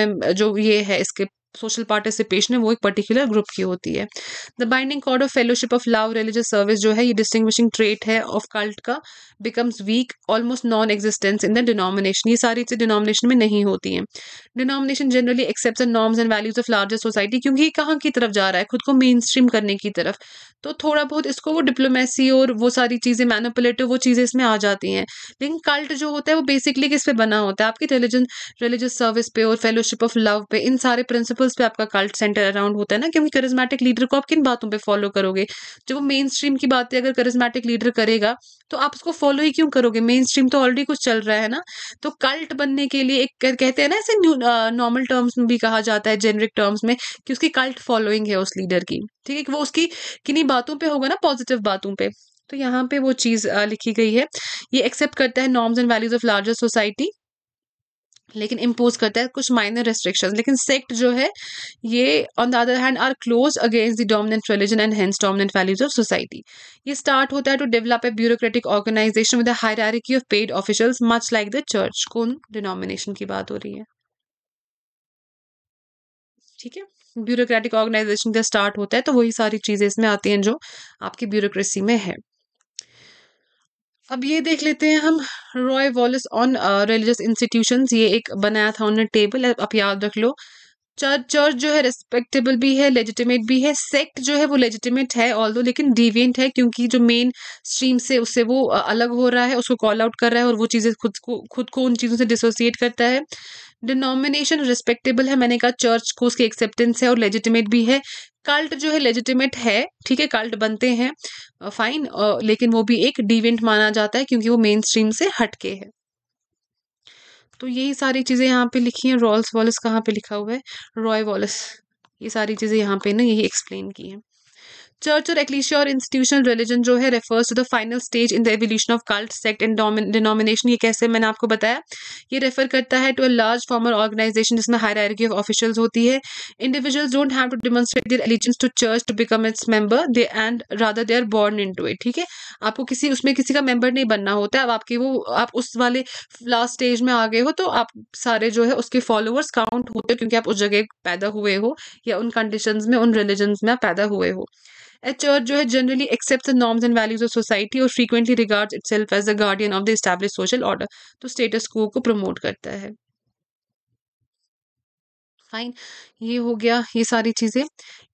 जो ये है इसके सोशल पार्टिसिपेशन है वो एक पर्टिकुलर ग्रुप की होती है the binding cord of fellowship of love religious service जो है ये डिस्टिंग्विशिंग ट्रेट है ऑफ कल्ट का becomes weak almost non existence in the denomination ये सारी चीज़ें डिनोमिनेशन में नहीं होती हैं denomination generally accept norms and values of larger society क्योंकि ये कहाँ की तरफ जा रहा है खुद को मेन स्ट्रीम करने की तरफ तो थोड़ा बहुत इसको वो डिप्लोमेसी और वो सारी चीज़ें मैनोपुलेटिव वो चीज़ें इसमें आ जाती हैं लेकिन कल्ट जो होता है वो बेसिकली किस पे बना होता है आपकी रिलीजन रिलीजियस सर्विस पे और फेलोशिप ऑफ लव पे इन सारे प्रिंसिपल्स पे आपका कल्ट सेंटर अराउंड होता है ना क्योंकि करिज्मेटिक लीडर को आप किन बातों पर फॉलो करोगे जब वो मेन स्ट्रीम की बातें अगर करिज्मेटिक लीडर करेगा तो आप उसको फॉलो ही क्यों करोगे मेन स्ट्रीम तो ऑलरेडी कुछ चल रहा है ना तो कल्ट बनने के लिए एक कहते हैं ना ऐसे नॉर्मल टर्म्स में भी कहा जाता है जेनरिक टर्म्स में कि उसकी कल्ट फॉलोइंग है उस लीडर की ठीक है वो उसकी किन्हीं बातों पे होगा ना पॉजिटिव बातों पे तो यहाँ पे वो चीज़ लिखी गई है ये एक्सेप्ट करता है norms and values of larger society लेकिन इम्पोज करता है कुछ माइनर रिस्ट्रिक्शन लेकिन सेक्ट जो है ये on the other hand are close against the dominant religion and hence dominant values of society ये स्टार्ट होता है to develop a bureaucratic organisation with hierarchy of paid officials much like the church कौन डिनोमिनेशन की बात हो रही है ठीक है ब्यूरोक्रेटिक ऑर्गेनाइजेशन का स्टार्ट होता है तो वही सारी चीज़ें इसमें आती हैं जो आपकी ब्यूरोक्रेसी में है अब ये देख लेते हैं हम Roy Wallis on religious institution ये एक बनाया था उन्होंने टेबल आप याद रख लो चर्च चर्च जो है रिस्पेक्टेबल भी है लेजिटिमेट भी है सेक्ट जो है वो लेजिटिमेट है ऑल लेकिन डिवियंट है क्योंकि जो मेन स्ट्रीम से उससे वो uh, अलग हो रहा है उसको कॉल आउट कर रहा है और वो चीज़ें खुद को खुद को उन चीज़ों से डिसोसिएट करता है डिनोमिनेशन रिस्पेक्टेबल है मैंने कहा चर्च को उसकी एक्सेप्टेंस है और लेजिटिमेट भी है कल्ट जो है लेजिटिमेट है ठीक है कल्ट बनते हैं फाइन लेकिन वो भी एक डिवेंट माना जाता है क्योंकि वो मेन स्ट्रीम से हटके है तो यही सारी चीज़ें यहाँ पे लिखी हैं रॉल्स वॉलस कहाँ पे लिखा हुआ है रॉय वॉलस ये सारी चीज़ें यहाँ पे ना यही एक्सप्लेन की हैं चर्च और एक्लिशिया और इंस्टीट्यूशनल रिलीजन जो है refers to the final stage in the evolution of cult sect and denomination ये कैसे मैंने आपको बताया ये रेफर करता है to a large formal organisation जिसमें हायर आर्गी ऑफ ऑफिशियल्स होती है individuals don't have to demonstrate their allegiance to church to become its member they and rather they are born into it ठीक है आपको किसी उसमें किसी का मेंबर नहीं बनना होता है अब आपकी वो आप उस वाले लास्ट स्टेज में आ गए हो तो आप सारे जो है उसके फॉलोअर्स काउंट होते हो क्योंकि आप उस जगह पैदा हुए हो या उन कंडीशन में उन रिलीजन में आप पैदा हुए हो A church जो है generally accepts the norms and values of society और frequently regards itself as the guardian of the established social order तो status quo को promote करता है फाइन ये हो गया ये सारी चीज़ें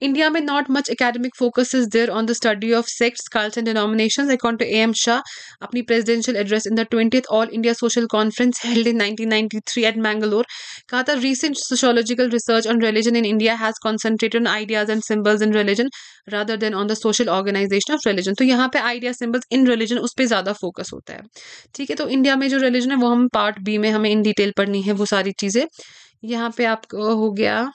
इंडिया में not much academic focus is there on the study of sects cults and denomination according to a M Shah अपनी presidential address in the twenty all India social conference held in nineteen ninety three at Mangalore कहा था recent sociological research on religion in India has concentrated on ideas and symbols in religion rather than on the social organisation of religion तो यहाँ पे आइडिया सिम्बल्स इन रिलीजन उस पर ज़्यादा फोकस होता है ठीक है तो इंडिया में जो रिलीजन है वो हम पार्ट बी में हमें इन डिटेल पढ़नी है वो सारी चीज़ें यहाँ पे आपको हो गया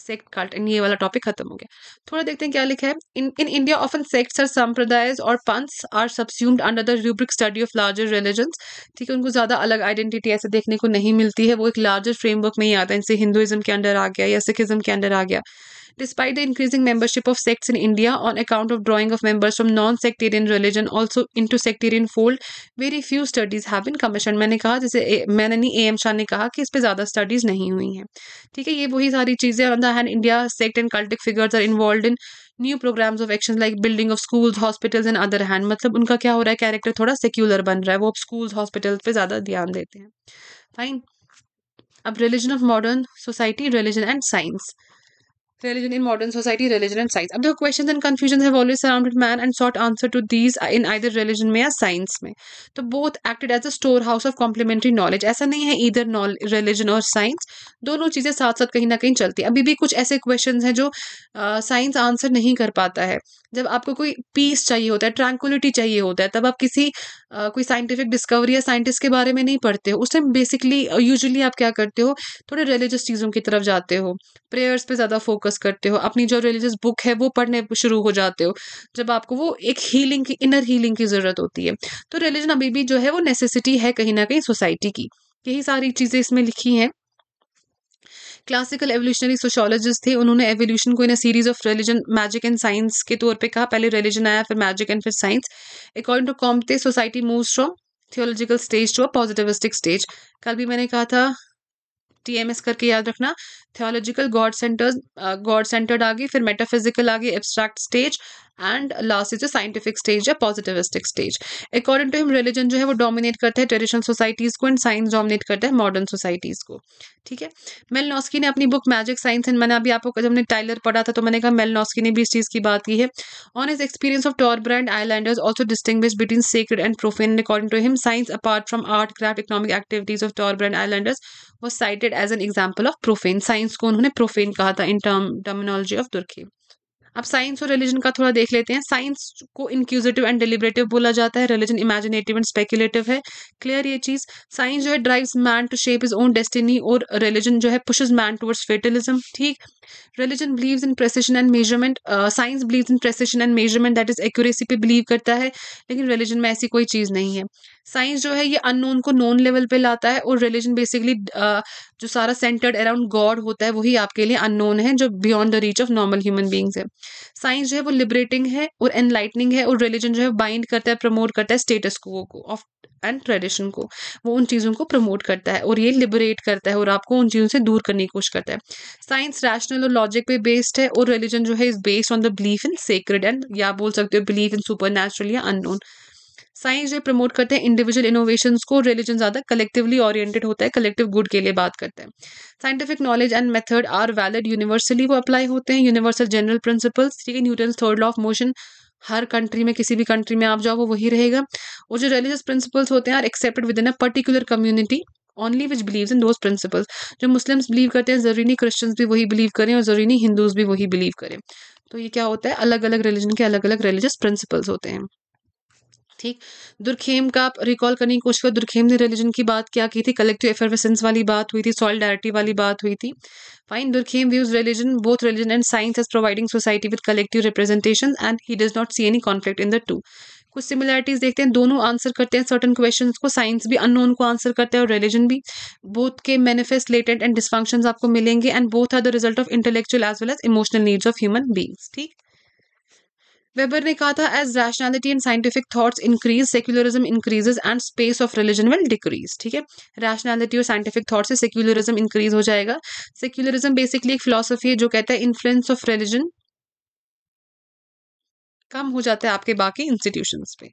सेक्ट कल्ट ये वाला टॉपिक खत्म हो गया थोड़ा देखते हैं क्या लिखा है in in India often sects are संप्रदायज और पंथ्स are subsumed under the rubric study of larger religions ठीक है उनको ज़्यादा अलग आइडेंटिटी ऐसे देखने को नहीं मिलती है वो एक लार्जर फ्रेमवर्क में ही आता है इनसे हिंदुइज्म के अंडर आ गया या सिखिज्म के अंडर आ गया Despite the increasing membership of sects in India on account of drawing of members from non-sectarian religion also into sectarian fold, very few studies have been commissioned. मैंने कहा जैसे मैंने नहीं ए एम शाह ने कहा कि इस पर ज़्यादा स्टडीज़ नहीं हुई हैं ठीक है ये वही सारी चीज़ें on the hand India sect and cultic figures are involve in new programmes of action like building of schools hospitals in other hand मतलब उनका क्या हो रहा है कैरेक्टर थोड़ा सेक्यूलर बन रहा है वो अब स्कूल्स हॉस्पिटल्स पे ज़्यादा ध्यान देते हैं फाइन अब religion of modern society religion and science religion in modern society religion and science अब देखो questions and confusions have always surrounded man and sought answer to these in either religion में या science में तो both acted as a storehouse of complementary knowledge ऐसा नहीं है either religion और science दोनों चीज़ें साथ साथ कहीं ना कहीं चलती अभी भी कुछ ऐसे questions हैं जो साइंस uh, आंसर नहीं कर पाता है जब आपको कोई पीस चाहिए होता है ट्रैंकुलिटी चाहिए होता है तब आप किसी आ, कोई साइंटिफिक डिस्कवरी या साइंटिस्ट के बारे में नहीं पढ़ते हो उस टाइम बेसिकली यूजुअली आप क्या करते हो थोड़े रिलीजियस चीज़ों की तरफ जाते हो प्रेयर्स पे ज़्यादा फोकस फोकस करते हो अपनी जो रिलीजियस बुक है वो पढ़ने शुरू हो जाते हो जब आपको वो एक हीलिंग की इनर हीलिंग की ज़रूरत होती है तो रिलीजन अभी भी जो है वो नेसेसिटी है कहीं ना कहीं सोसाइटी की यही सारी चीज़ें इसमें लिखी हैं क्लासिकल एवोल्यूशनरी सोशोलॉजिस्ट थे उन्होंने एवोल्यूशन को in series of religion magic and science के तौर पे कहा पहले रिलीजन आया फिर मैजिक एंड फिर science according to Comte society moves from theological stage to a positivistic stage कल भी मैंने कहा था टीएमएस करके याद रखना theological god centres god centred आ गई फिर मेटाफिजिकल आ गई abstract stage and last is scientific stage या positivistic stage according to him religion जो है वो डोमिनेट करता है ट्रेडिशनल सोसाइटीज़ को एंड साइंस डोमिनेट करता है मॉडर्न सोसाइटीज़ को ठीक है नॉस्की ने अपनी बुक मैजिक साइंस एंड मैंने अभी आपको जब हमने टाइलर पढ़ा था तो मैंने कहा नॉस्की ने भी इस चीज़ की बात की है on his experience of Trobriand islanders also distinguish between sacred and profane according to him science apart from art craft economic activities of Trobriand islanders was cited as an example of profane science को उन्होंने प्रोफेन कहा था in term terminology of Durkheim अब साइंस और रिलीजन का थोड़ा देख लेते हैं साइंस को इंक्यूजिटिव एंड डिलिबरेटिव बोला जाता है रिलीजन इमेजिनेटिव एंड स्पेकुलेटिव है क्लियर ये चीज़ साइंस जो है drives man to shape his own destiny और रिलीजन जो है पुशेज मैन टूवर्ड्स फेटलिज्म ठीक religion believe in precision and measurement science believe in precision and measurement that is accuracy पे बिलीव करता है लेकिन रिलीजन में ऐसी कोई चीज़ नहीं है साइंस जो है ये अननोन को नोन लेवल पे लाता है और रिलीजन बेसिकली uh, जो सारा सेंटर्ड अराउंड गॉड होता है वही आपके लिए अननोन है जो beyond the reach of normal human beings है साइंस जो है वो लिबरेटिंग है और एनलाइटनिंग है और रिलीजन जो है बाइंड करता है प्रमोट करता है स्टेटस को ऑफ एंड ट्रेडिशन को वो उन चीज़ों को प्रमोट करता है और ये लिबरेट करता है और आपको उन चीज़ों से दूर करने की कोशिश करता है साइंस रैशनल और लॉजिक पे बेस्ड है और रिलीजन जो है is based on the belief in sacred and या बोल सकते हो बिलीफ इन सुपर नेचुरल या अननोन साइंस जो प्रमोट करते हैं इंडिविजुअल इनोवेशन को रिलीजन ज़्यादा कलेक्टिवली ओरिएंटेड होता है कलेक्टिव गुड के लिए बात करते हैं scientific knowledge and method are valid universally वो अप्लाई होते हैं universal general principles three Newton third law of motion हर कंट्री में किसी भी कंट्री में आप जाओ वो वही रहेगा और जो रिलीजियस प्रिंसिपल्स होते हैं are accepted within a particular community only which believe in those principles जो मुस्लिम्स बिलीव करते हैं ज़रूरी नहीं क्रिश्चियंस भी वही बिलीव करें और ज़रूरी नहीं हिंदूज भी वही बिलीव करें तो ये क्या होता है अलग अलग रिलीजन के अलग अलग रिलीजियस प्रिंसिपल्स होते हैं ठीक दुर्खेम का आप रिकॉल करने की कोशिश करो दुर्खेम ने रिलीजन की बात क्या की थी कलेक्टिव एफरवेसेंस वाली बात हुई थी सॉलिडारिटी वाली बात हुई थी fine Durkheim views religion both religion and science as providing society with collective representation and he does not see any conflict in the two कुछ सिमिलैरिटीज देखते हैं दोनों आंसर करते हैं सर्टन क्वेश्चंस को साइंस भी अननोन को आंसर करते हैं और रिलीजन भी बोथ के मैनिफेस्ट लेटेड एंड डिस्फंक्शंस आपको मिलेंगे and both are the result of intellectual as well as emotional needs of human beings ठीक वेबर ने कहा था as rationality and scientific thoughts increase secularism increases and space of religion will decrease ठीक है रैशनैलिटी और साइंटिफिक थॉट से सेक्युलरिज्म इंक्रीज हो जाएगा सेक्युलरिज्म बेसिकली एक फिलोसफी है जो कहता है इन्फ्लुएंस ऑफ रिलीजन कम हो जाता है आपके बाकी इंस्टीट्यूशन पे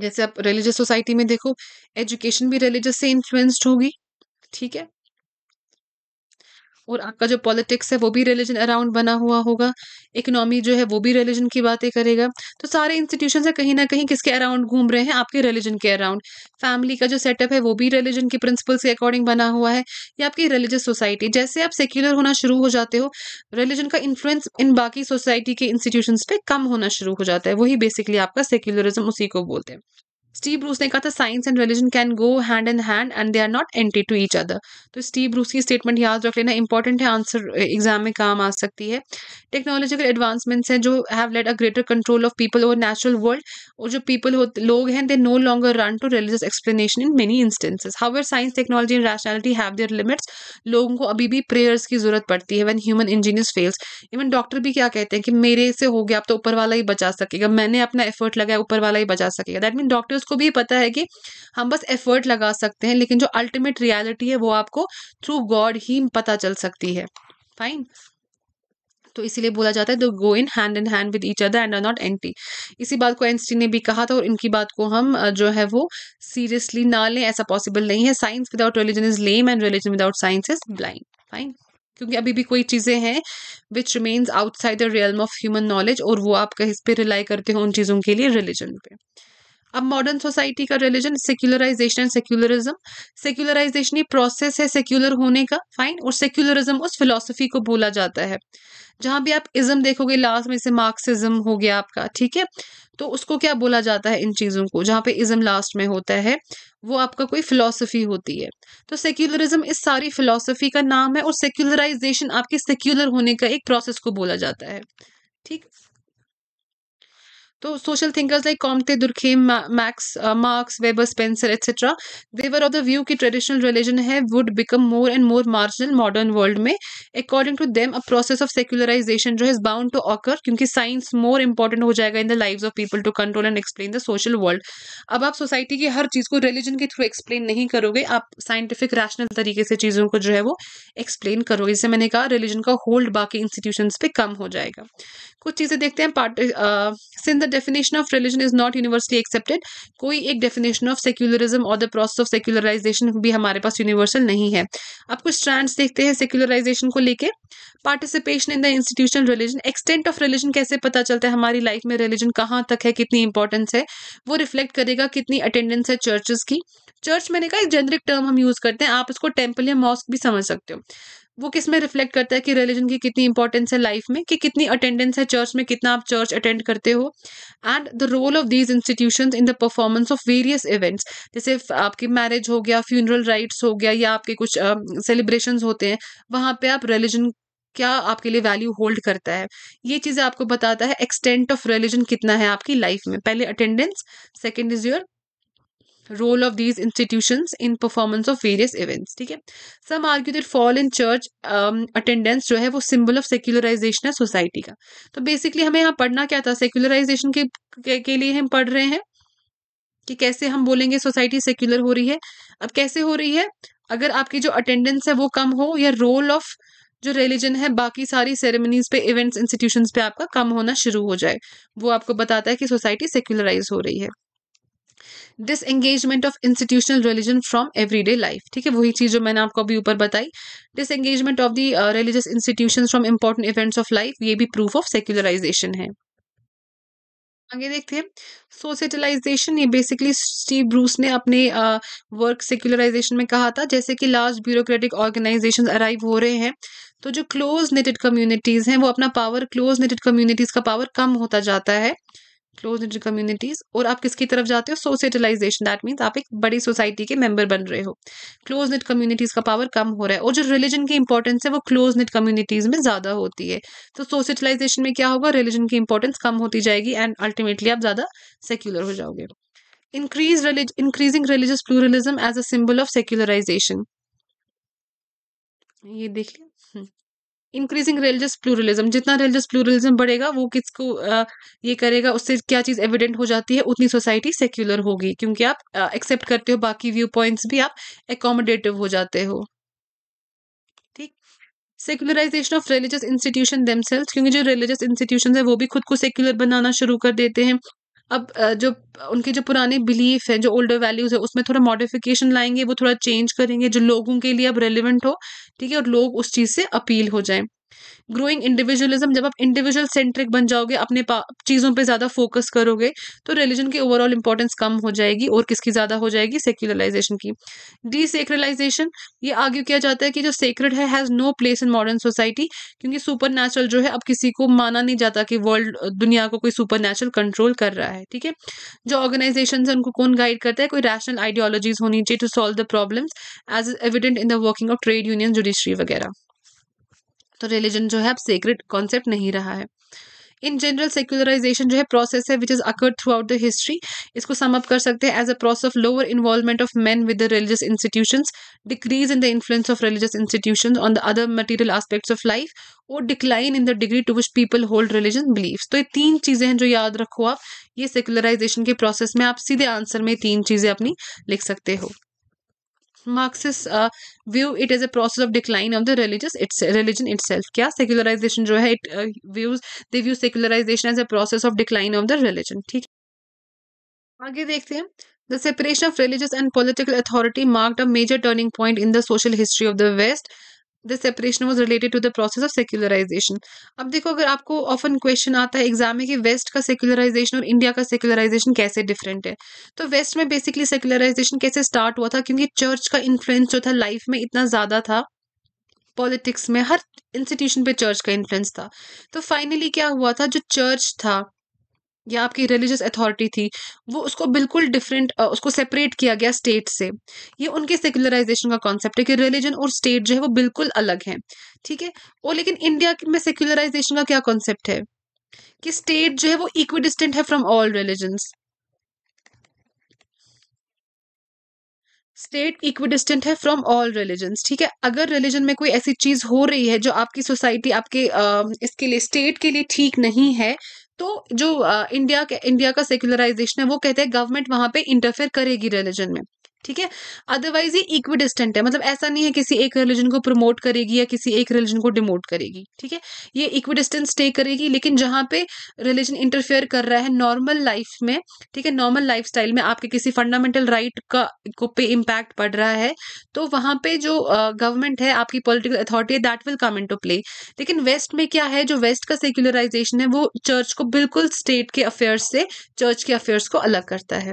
जैसे आप रिलीजियस सोसाइटी में देखो एजुकेशन भी रिलीजियस से इन्फ्लुएंस्ड होगी ठीक है और आपका जो पॉलिटिक्स है वो भी रिलीजन अराउंड बना हुआ होगा इकोनॉमी जो है वो भी रिलीजन की बातें करेगा तो सारे इंस्टीट्यूशन है कहीं ना कहीं किसके अराउंड घूम रहे हैं आपके रिलीजन के अराउंड फैमिली का जो सेटअप है वो भी रिलीजन की प्रिंसिपल्स के अकॉर्डिंग बना हुआ है या आपकी रिलीजियस सोसाइटी जैसे आप सेक्युलर होना शुरू हो जाते हो रिलीजन का इन्फ्लुएंस इन बाकी सोसाइटी के इंस्टीट्यूशन पे कम होना शुरू हो जाता है वही बेसिकली आपका सेक्युलरिज्म उसी को बोलते हैं स्टीव ब्रूस ने कहा था science and religion can go hand in hand and they are not anti to each other तो स्टीव ब्रूस की स्टेटमेंट याद रख लेना इंपॉर्टेंट है आंसर एग्जाम eh, में काम आ सकती है टेक्नोलॉजिकल एडवांसमेंट्स हैं जो have let a greater control of people over natural world और जो पीपल लोग हैं they no longer run to religious explanation in many instances however science technology and rationality have their limits लोगों को अभी भी प्रेयर्स की जरूरत पड़ती है when human engineers fails even doctor भी क्या कहते हैं कि मेरे से हो गया आप तो ऊपर वाला ही बचा सकेगा मैंने अपना एफर्ट लगाया ऊपर वाला ही बचा सकेगा दैट मीन डॉक्टर्स उसको भी पता है कि हम बस एफर्ट लगा सकते हैं लेकिन जो अल्टीमेट रियलिटी है वो आपको थ्रू गॉड ही पता चल सकती है फाइन तो इसीलिए बोला जाता है दो go in hand in hand with each other and are not anti इसी बात को एनस्टीन ने भी कहा था और इनकी बात को हम जो है वो सीरियसली ना लें ऐसा पॉसिबल नहीं है science without religion is lame and religion without science is blind fine क्योंकि अभी भी कोई चीज़ें हैं which remains outside the realm of human knowledge और वो आप कहीं पर रिलाई करते हो उन चीज़ों के लिए रिलीजन पे अब मॉडर्न सोसाइटी का religion secularisation and secularism secularisation ही प्रोसेस है सेक्युलर होने का फाइन और सेक्युलरिज्म उस फिलोसफी को बोला जाता है जहां भी आप इज्म देखोगे लास्ट में से मार्क्सिज्म हो गया आपका ठीक है तो उसको क्या बोला जाता है इन चीज़ों को जहाँ पे इज्म लास्ट में होता है वो आपका कोई फिलॉसफी होती है तो सेक्युलरिज्म इस सारी फिलॉसफी का नाम है और सेक्युलराइजेशन आपके सेक्युलर होने का एक प्रोसेस को बोला जाता है ठीक तो social thinkers like Comte Durkheim Max Marx Weber Spencer etcetera they were of the view की ट्रेडिशनल रिलीजन है would become more and more marginal modern world में according to them a process of secularisation जो है बाउंड टू ऑकर क्योंकि साइंस मोर इंपॉर्टेंट हो जाएगा in the life of people to control and explain the social world अब आप सोसाइटी की हर चीज़ को रिलीजन के थ्रू एक्सप्लेन नहीं करोगे आप साइंटिफिक रैशनल तरीके से चीज़ों को जो है वो एक्सप्लेन करोगे जैसे मैंने कहा रिलीजन का होल्ड बाकी इंस्टीट्यूशन पे कम हो जाएगा कुछ चीज़ें देखते हैं part since the definition of religion is not universally accepted कोई एक डेफिनेशन ऑफ सेक्युलरिज्म और द प्रोसेस ऑफ सेक्युलराइजेशन भी हमारे पास यूनिवर्सल नहीं है आप कुछ स्ट्रैंड्स देखते हैं सेक्युलराइजेशन को लेके participation in the institutional religion extent of religion कैसे पता चलता है हमारी लाइफ में रिलीजन कहाँ तक है कितनी इंपॉर्टेंस है वो रिफ्लेक्ट करेगा कितनी अटेंडेंस है चर्चेस की चर्च मैंने कहा एक जेनरिक टर्म हम यूज़ करते हैं आप इसको टेम्पल या मॉस्क भी समझ सकते हो वो किस में रिफ्लेक्ट करता है कि रिलीजन की कितनी इंपॉर्टेंस है लाइफ में कि कितनी अटेंडेंस है चर्च में कितना आप चर्च अटेंड करते हो and the role of these institution in the performance of various events जैसे आपकी मैरिज हो गया फ्यूनरल राइट्स हो गया या आपके कुछ सेलिब्रेशन uh, होते हैं वहाँ पे आप रिलीजन क्या आपके लिए वैल्यू होल्ड करता है ये चीज़ें आपको बताता है एक्सटेंट ऑफ रिलीजन कितना है आपकी लाइफ में पहले attendance second is your role of these institutions in performance of various events ठीक है सम argue that fall in church um, जो है वो सिम्बल ऑफ सेक्युलराइजेशन है सोसाइटी का तो बेसिकली हमें यहाँ पढ़ना क्या था सेक्युलराइजेशन के, के, के लिए हम पढ़ रहे हैं कि कैसे हम बोलेंगे सोसाइटी सेक्युलर हो रही है अब कैसे हो रही है अगर आपकी जो अटेंडेंस है वो कम हो या रोल ऑफ जो रिलीजन है बाकी सारी सेरेमनीज पे इवेंट्स इंस्टीट्यूशन पे आपका कम होना शुरू हो जाए वो आपको बताता है कि सोसाइटी सेक्युलराइज हो रही है disengagement engagement of institutional religion from everyday life ठीक है वही चीज़ जो मैंने आपको अभी ऊपर बताई this engagement of the religious institution from important events of life ये भी प्रूफ ऑफ सेक्युलराइजेशन है आगे देखते हैं सोशलाइजेशन ये बेसिकली स्टीव ब्रूस ने अपने वर्क uh, सेक्युलराइजेशन में कहा था जैसे कि लार्ज ब्यूरोक्रेटिक ऑर्गेनाइजेशन अराइव हो रहे हैं तो जो क्लोज नेटेड कम्युनिटीज़ हैं वो अपना पावर क्लोज नेटेड कम्युनिटीज़ का पावर कम होता जाता है क्लोज इंटर कम्युनिटीज और आप किसकी तरफ जाते हो सोशलाइजेशन दैट मीन्स आप एक बड़ी सोसाइटी के मेंबर बन रहे हो क्लोज नेट कम्युनिटीज का पावर कम हो रहा है और जो रिलीजन की इंपॉर्टेंस है वो क्लोज नेट कम्युनिटीज में ज्यादा होती है तो सोशलाइजेशन में क्या होगा रिलीजन की इंपॉर्टेंस कम होती जाएगी एंड अल्टीमेटली आप ज्यादा सेक्युलर हो जाओगे increase release increasing religious pluralism as a symbol of secularisation ये देखिए हम्म। इंक्रीजिंग रिलीजियस प्लूरलिज्म जितना रिलीजियस प्लूरलिज्म बढ़ेगा वो किसको ये करेगा उससे क्या चीज़ एविडेंट हो जाती है उतनी सोसाइटी सेक्युलर होगी क्योंकि आप एक्सेप्ट करते हो बाकी व्यू पॉइंट्स भी आप एकोमोडेटिव हो जाते हो ठीक secularisation of religious institution themselves क्योंकि जो रिलीजियस इंस्टीट्यूशन है वो भी खुद को सेक्युलर बनाना शुरू कर देते हैं अब जो उनके जो पुराने बिलीफ हैं जो ओल्डर वैल्यूज़ है उसमें थोड़ा मॉडिफिकेशन लाएंगे वो थोड़ा चेंज करेंगे जो लोगों के लिए अब रेलिवेंट हो ठीक है और लोग उस चीज़ से अपील हो जाएं ग्रोइंग इंडिविजुअलिज्म जब आप इंडिविजुअल सेंट्रिक बन जाओगे अपने चीज़ों पे ज़्यादा फोकस करोगे तो रिलीजन की ओवरऑल इंपॉर्टेंस कम हो जाएगी और किसकी ज़्यादा हो जाएगी सेक्युलराइजेशन की डीसेक्रलाइजेशन ये आर्ग्यू किया जाता है कि जो सेक्रेड है has no place in modern society क्योंकि सुपर जो है अब किसी को माना नहीं जाता कि वर्ल्ड दुनिया को कोई सुपर कंट्रोल कर रहा है ठीक है जो ऑर्गेनाइजेशन है उनको कौन गाइड करता है कोई रैशनल आइडियोलॉजीज होनी चाहिए to solve the problems as evident in the working of trade union judiciary वगैरह तो रिलीजन जो है अब सेक्रेट कॉन्सेप्ट नहीं रहा है इन जनरल सेक्युलराइजेशन जो है प्रोसेस है which is occur throughout the history इसको सम अप कर सकते हैं as a process of lower involvement of man with the religious institution decrease in the influence of religious institution on the other material aspects of life और decline in the degree to which people hold religion believe तो ये तीन चीज़ें हैं जो याद रखो आप ये सेक्युलराइजेशन के प्रोसेस में आप सीधे आंसर में तीन चीज़ें अपनी लिख सकते हो Marxist view it is a process of decline of the religious its religion itself क्या सेक्युलराइजेशन जो है it views they view secularisation as a process of decline of the religion ठीक आगे देखते हैं The separation of religious and political authority marked a major turning point in the social history of the West. The separation was related to the process of secularisation अब देखो अगर आपको ऑफन क्वेश्चन आता है एग्जाम में कि वेस्ट का सेक्युलराइजेशन और इंडिया का सेक्युलराइजेशन कैसे डिफरेंट है तो वेस्ट में बेसिकली सेक्युलराइजेशन कैसे स्टार्ट हुआ था क्योंकि चर्च का इन्फ्लुएंस जो था लाइफ में इतना ज़्यादा था पॉलिटिक्स में हर इंस्टीट्यूशन पे चर्च का इन्फ्लुएंस था तो फाइनली क्या हुआ था जो चर्च था या आपकी रिलीजियस अथॉरिटी थी वो उसको बिल्कुल डिफरेंट उसको सेपरेट किया गया स्टेट से ये उनके सेक्युलराइजेशन का कॉन्सेप्ट है कि रिलीजन और स्टेट जो है वो बिल्कुल अलग है ठीक है और लेकिन इंडिया में सेक्युलराइजेशन का क्या कॉन्सेप्ट है कि स्टेट जो है वो इक्वी डिस्टेंट है from all religions state equidistant है फ्रॉम ऑल रिलीजन्स ठीक है अगर रिलीजन में कोई ऐसी चीज हो रही है जो आपकी सोसाइटी आपके आ, इसके लिए स्टेट के लिए ठीक नहीं है तो जो इंडिया के इंडिया का सेक्युलराइजेशन है वो कहते हैं गवर्नमेंट वहां पे इंटरफेयर करेगी रिलीजन में ठीक है अदरवाइज ये इक्वी डिस्टेंट है मतलब ऐसा नहीं है किसी एक रिलीजन को प्रमोट करेगी या किसी एक रिलीजन को डिमोट करेगी ठीक है ये इक्वी डिस्टेंस स्टे करेगी लेकिन जहाँ पे रिलीजन इंटरफेयर कर रहा है नॉर्मल लाइफ में ठीक है नॉर्मल लाइफ में आपके किसी फंडामेंटल राइट का को पे इम्पैक्ट पड़ रहा है तो वहां पे जो गवर्नमेंट uh, है आपकी पोलिटिकल अथॉरिटी है that will come into play लेकिन वेस्ट में क्या है जो वेस्ट का सेक्युलराइजेशन है वो चर्च को बिल्कुल स्टेट के अफेयर्स से चर्च के अफेयर्स को अलग करता है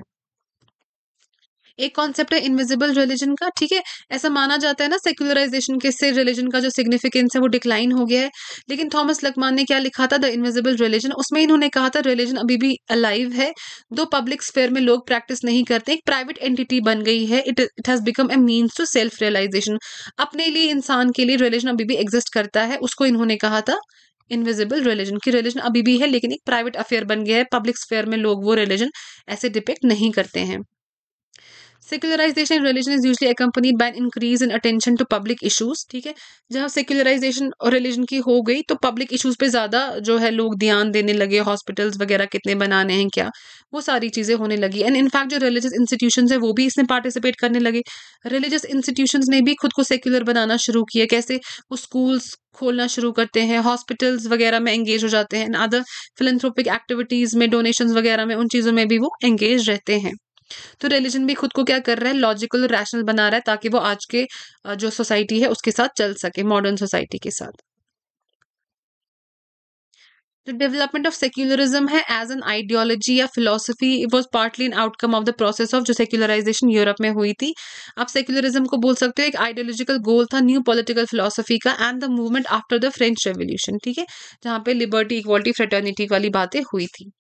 एक कॉन्सेप्ट है इनविजिबल रिलीजन का ठीक है ऐसा माना जाता है ना सेक्युलराइजेशन के से रिलीजन का जो सिग्निफिकेंस है वो डिक्लाइन हो गया है लेकिन थॉमस लकमान ने क्या लिखा था द इनविजिबल रिलीजन उसमें इन्होंने कहा था रिलीजन अभी भी अलाइव है दो पब्लिक स्फेयर में लोग प्रैक्टिस नहीं करते एक प्राइवेट एंटिटी बन गई है it it has become a means to self realisation अपने लिए इंसान के लिए रिलीजन अभी भी एग्जिस्ट करता है उसको इन्होंने कहा था इनविजिबल रिलीजन की रिलीजन अभी भी है लेकिन एक प्राइवेट अफेयर बन गया है पब्लिक स्फेयर में लोग वो रिलीजन ऐसे डिपेक्ट नहीं करते हैं secularisation in religion is usually accompanied by increase in attention to public issues ठीक है जहाँ सेक्युलराइजेशन और रिलीजन की हो गई तो पब्लिक इशूज पे ज़्यादा जो है लोग ध्यान देने लगे हॉस्पिटल्स वगैरह कितने बनाने हैं क्या वो सारी चीज़ें होने लगी एंड इनफैक्ट जो रिलीजियस इंस्टीट्यूशन है वो भी इसमें पार्टिसिपेट करने लगे रिलीजियस इंस्टीट्यूशन ने भी खुद को सेक्युलर बनाना शुरू किया कैसे वो स्कूल्स खोलना शुरू करते हैं हॉस्पिटल्स वगैरह में एंगेज हो जाते हैं एंड अदर फिलेंथ्रोपिक एक्टिविटीज़ में डोनेशन वगैरह में उन चीज़ों में भी वो एंगेज रहते हैं तो रिलीजन भी खुद को क्या कर रहा है लॉजिकल रैशनल बना रहा है ताकि वो आज के जो सोसाइटी है उसके साथ चल सके मॉडर्न सोसाइटी के साथ The development of secularism hai, as an ideology या philosophy it was partly an outcome of the process of जो secularization यूरोप में हुई थी आप secularism को बोल सकते हो एक ideological goal था new political philosophy का and the movement after the French Revolution ठीक है जहाँ पे liberty equality fraternity वाली बातें हुई थी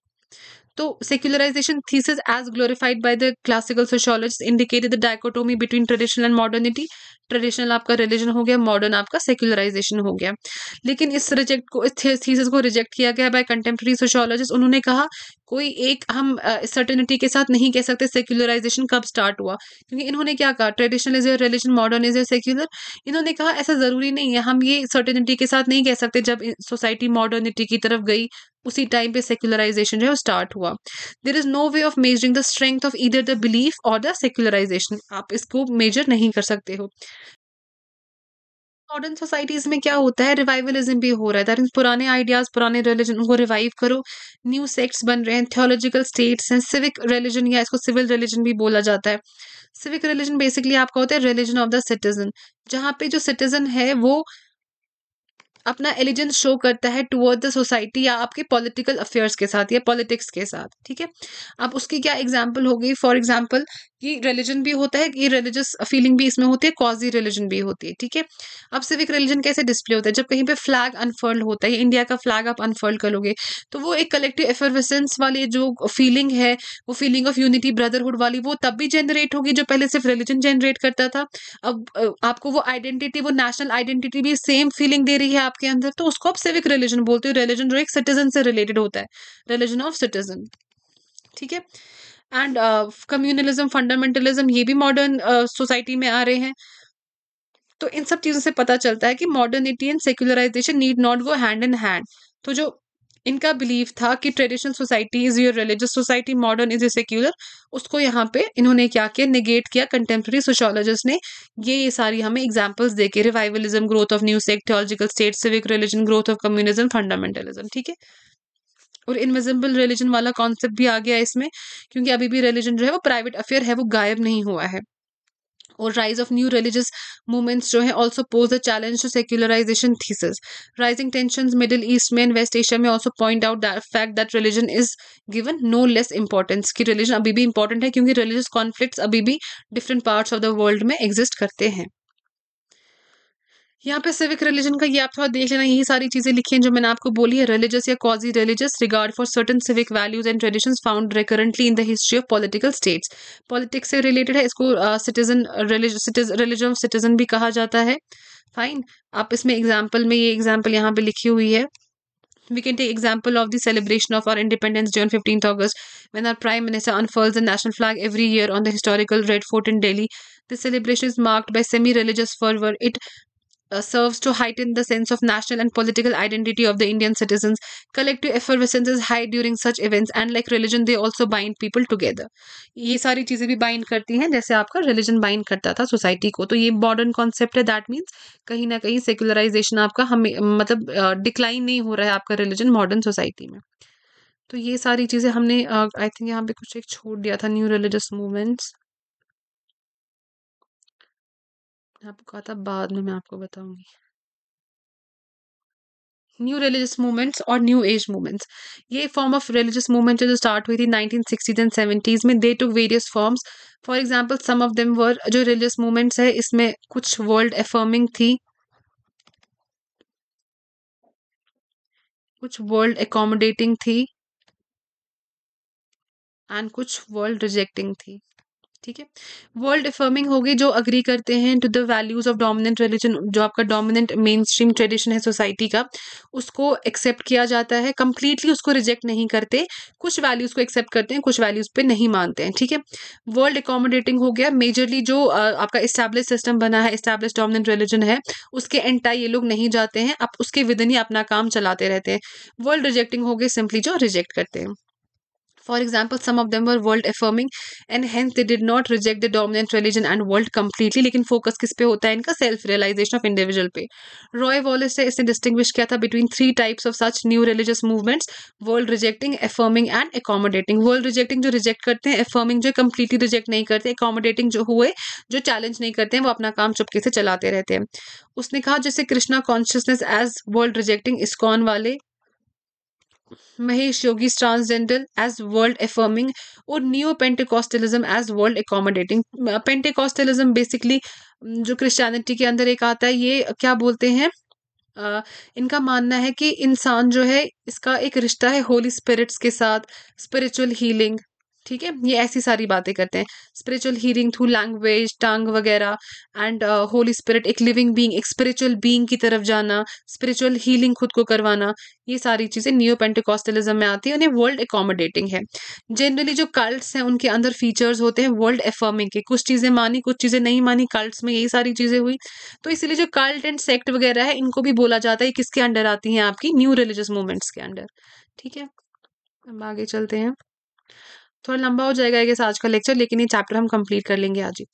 तो secularisation thesis as glorified by the classical sociologist indicated the dichotomy between traditional and modernity traditional आपका रिलीजन हो गया मॉडर्न आपका सेक्युलराइजेशन हो गया लेकिन इस रिजेक्ट को इस थीसिस को रिजेक्ट किया गया बाय कंटेम्प्रेरी सोशोलॉजिस्ट उन्होंने कहा कोई एक हम सर्टेनिटी के साथ नहीं कह सकते सेक्युलराइजेशन कब स्टार्ट हुआ क्योंकि इन्होंने क्या कहा traditional is religion modern is secular इन्होंने कहा ऐसा ज़रूरी नहीं है हम ये सर्टेनिटी के साथ नहीं कह सकते जब सोसाइटी मॉडर्निटी की तरफ गई उसी टाइम पे सेक्युलराइजेशन जो है स्टार्ट हुआ there is no way of measuring the strength of either the belief और द सेक्युलराइजेशन आप इसको मेजर नहीं कर सकते हो मॉडर्न सोसाइटीज में क्या होता है रिवाइवलिज्म भी हो रहा है दैट मीन पुराने आइडियाज पुराने रिलीजन उनको रिवाइव करो न्यू सेक्ट्स बन रहे हैं थियोलॉजिकल स्टेट्स हैं सिविक रिलीजन या इसको सिविल रिलीजन भी बोला जाता है सिविक रिलीजन बेसिकली आपका होता है रिलीजन ऑफ द सिटीजन जहाँ पे जो सिटीजन है वो अपना एलिजेंस शो करता है टूवर्ड द सोसाइटी या आपके पॉलिटिकल अफेयर्स के साथ या पॉलिटिक्स के साथ ठीक है अब उसकी क्या एग्जाम्पल होगी फॉर एग्जाम्पल कि रिलीजन भी होता है कि रिलीजियस फीलिंग भी इसमें होती है कॉजी रिलीजन भी होती है ठीक है अब सिविक रिलीजन कैसे डिस्प्ले होता है जब कहीं पे फ्लैग अनफर्ल्ड होता है इंडिया का फ्लैग आप अनफर्ल्ड करोगे तो वो एक कलेक्टिव एफरवेसेंस वाली जो फीलिंग है वो फीलिंग ऑफ यूनिटी ब्रदरहुड वाली वो तब भी जनरेट होगी जो पहले सिर्फ रिलीजन जनरेट करता था अब आपको वो आइडेंटिटी वो नेशनल आइडेंटिटी भी सेम फीलिंग दे रही है आपके अंदर तो उसको आप सिविक रिलीजन बोलते हो रिलीजन जो एक सिटीजन से रिलेटेड होता है रिलीजन ऑफ सिटीजन ठीक है एंड कम्युनलिज्म फंडामेंटलिज्म ये भी मॉडर्न सोसाइटी uh, में आ रहे हैं तो इन सब चीज़ों से पता चलता है कि modernity and secularisation need not go hand in hand तो जो इनका बिलीव था कि traditional society is your religious society modern is a secular उसको यहाँ पे इन्होंने क्या किया निगेट किया कंटेम्प्रेरी सोशोलॉजिस्ट ने ये ये सारी हमें एग्जाम्पल्स देके revivalism growth of new sect theological state civic religion growth of communism fundamentalism ठीक है और इनविजिबल रिलीजन वाला कॉन्सेप्ट भी आ गया इसमें क्योंकि अभी भी रिलीजन जो है वो प्राइवेट अफेयर है वो गायब नहीं हुआ है और rise of new religious movements जो है also pose a challenge to secularisation thesis rising tension Middle East में एंड वेस्ट एशिया में also point out fact that religion is given no less importance कि रिलीजन अभी भी इंपॉर्टेंट है क्योंकि रिलीजियस कॉन्फ्लिक्ट अभी भी different parts of the world में एग्जिस्ट करते हैं यहाँ पे सिविक रिलीजन का ये आप थोड़ा देख लेना यही सारी चीजें लिखी हैं जो मैंने आपको बोली है रिलीजियस या quasi religious regard for certain civic values and traditions found recurrently in the history of political states politics से रिलेटेड है इसको सिटीजन रिलीजन ऑफ सिटीजन भी कहा जाता है फाइन आप इसमें एग्जाम्पल में ये एग्जाम्पल यहाँ पे लिखी हुई है we can take example of the celebration of our Independence Day on fifteen August when our prime minister on unfurls and national flag every year on the historical Red Fort in Delhi the celebration is marked by semi religious fervour it uh, serves to heighten the sense of national and political identity of the Indian citizens. Collective effervescence is high during such events and like religion they also bind people together. ये सारी चीज़ें भी bind करती हैं जैसे आपका religion bind करता था society को तो ये modern concept है that means कहीं ना कहीं secularization आपका हमें मतलब uh, decline नहीं हो रहा है आपका religion modern society में तो ये सारी चीज़ें हमने आई थिंक यहाँ पे कुछ एक छोड़ दिया था न्यू रिलीजियस मूवमेंट्स आपको था बाद में मैं आपको बताऊंगी न्यू रिलीजियस मूवमेंट्स और न्यू एज मूवमेंट्स ये फॉर्म ऑफ रिलीजियस मूवमेंट जो स्टार्ट हुई थी नाइनटीन सिक्सटीज एंड सेवेंटीज़ में they to various forms for example some of them were जो रिलीजियस मूवमेंट्स है इसमें कुछ वर्ल्ड एफर्मिंग थी कुछ वर्ल्ड एकोमोडेटिंग थी एंड कुछ वर्ल्ड रिजेक्टिंग थी ठीक है वर्ल्ड अफर्मिंग हो जो अग्री करते हैं to the values of dominant religion जो आपका डोमिनेंट मेन स्ट्रीम ट्रेडिशन है सोसाइटी का उसको एक्सेप्ट किया जाता है कंप्लीटली उसको रिजेक्ट नहीं करते कुछ वैल्यूज़ को एक्सेप्ट करते हैं कुछ वैल्यूज़ पे नहीं मानते हैं ठीक है वर्ल्ड अकोमोडेटिंग हो गया मेजरली जो आपका इस्टेब्लिश सिस्टम बना है इस्टेब्लिश डोमिनेंट रिलीजन है उसके एंटा ये लोग नहीं जाते हैं आप उसके विदिन ही अपना काम चलाते रहते हैं वर्ल्ड रिजेक्टिंग हो गए सिंपली जो रिजेक्ट करते हैं For example, some of them were world affirming and hence they did not reject the dominant religion and world completely. लेकिन फोकस किस पे होता है इनका सेल्फ रियलाइजेशन ऑफ इंडिविजुअल पे रॉय वॉलिस ने इसने डिस्टिंग्विश किया था between three types of such new religious movements world rejecting affirming and accommodating world rejecting जो रिजेक्ट करते हैं एफर्मिंग जो कंप्लीटली रिजेक्ट नहीं करते एकोमोडेटिंग जो हुए जो चैलेंज नहीं करते हैं वो अपना काम चुपके से चलाते रहते हैं उसने कहा जैसे Krishna consciousness as world rejecting ISKCON वाले Mahesh Yogi transgender as world affirming और neo Pentecostalism as world accommodating Pentecostalism basically जो क्रिश्चियनिटी के अंदर एक आता है ये क्या बोलते हैं इनका मानना है कि इंसान जो है इसका एक रिश्ता है होली स्पिरिट्स के साथ स्पिरिचुअल हीलिंग ठीक है ये ऐसी सारी बातें करते हैं spiritual healing through language tongue वगैरह एंड होली स्पिरिट एक लिविंग बीइंग एक स्पिरिचुअल बीइंग की तरफ जाना स्पिरिचुअल हीलिंग खुद को करवाना ये सारी चीज़ें न्यू पेंटिकॉस्टलिज्म में आती है उन्हें वर्ल्ड एकोमोडेटिंग है जनरली जो कल्ट्स हैं उनके अंदर फीचर्स होते हैं वर्ल्ड एफर्मिंग के कुछ चीज़ें मानी कुछ चीज़ें नहीं मानी कल्ट्स में यही सारी चीज़ें हुई तो इसीलिए जो कल्ट एंड सेक्ट वगैरह है इनको भी बोला जाता है किसके अंडर आती हैं आपकी न्यू रिलीजियस मूवमेंट्स के अंडर ठीक है हम आगे चलते हैं थोड़ा लंबा हो जाएगा आई आज का लेक्चर लेकिन ये चैप्टर हम कंप्लीट कर लेंगे आज ही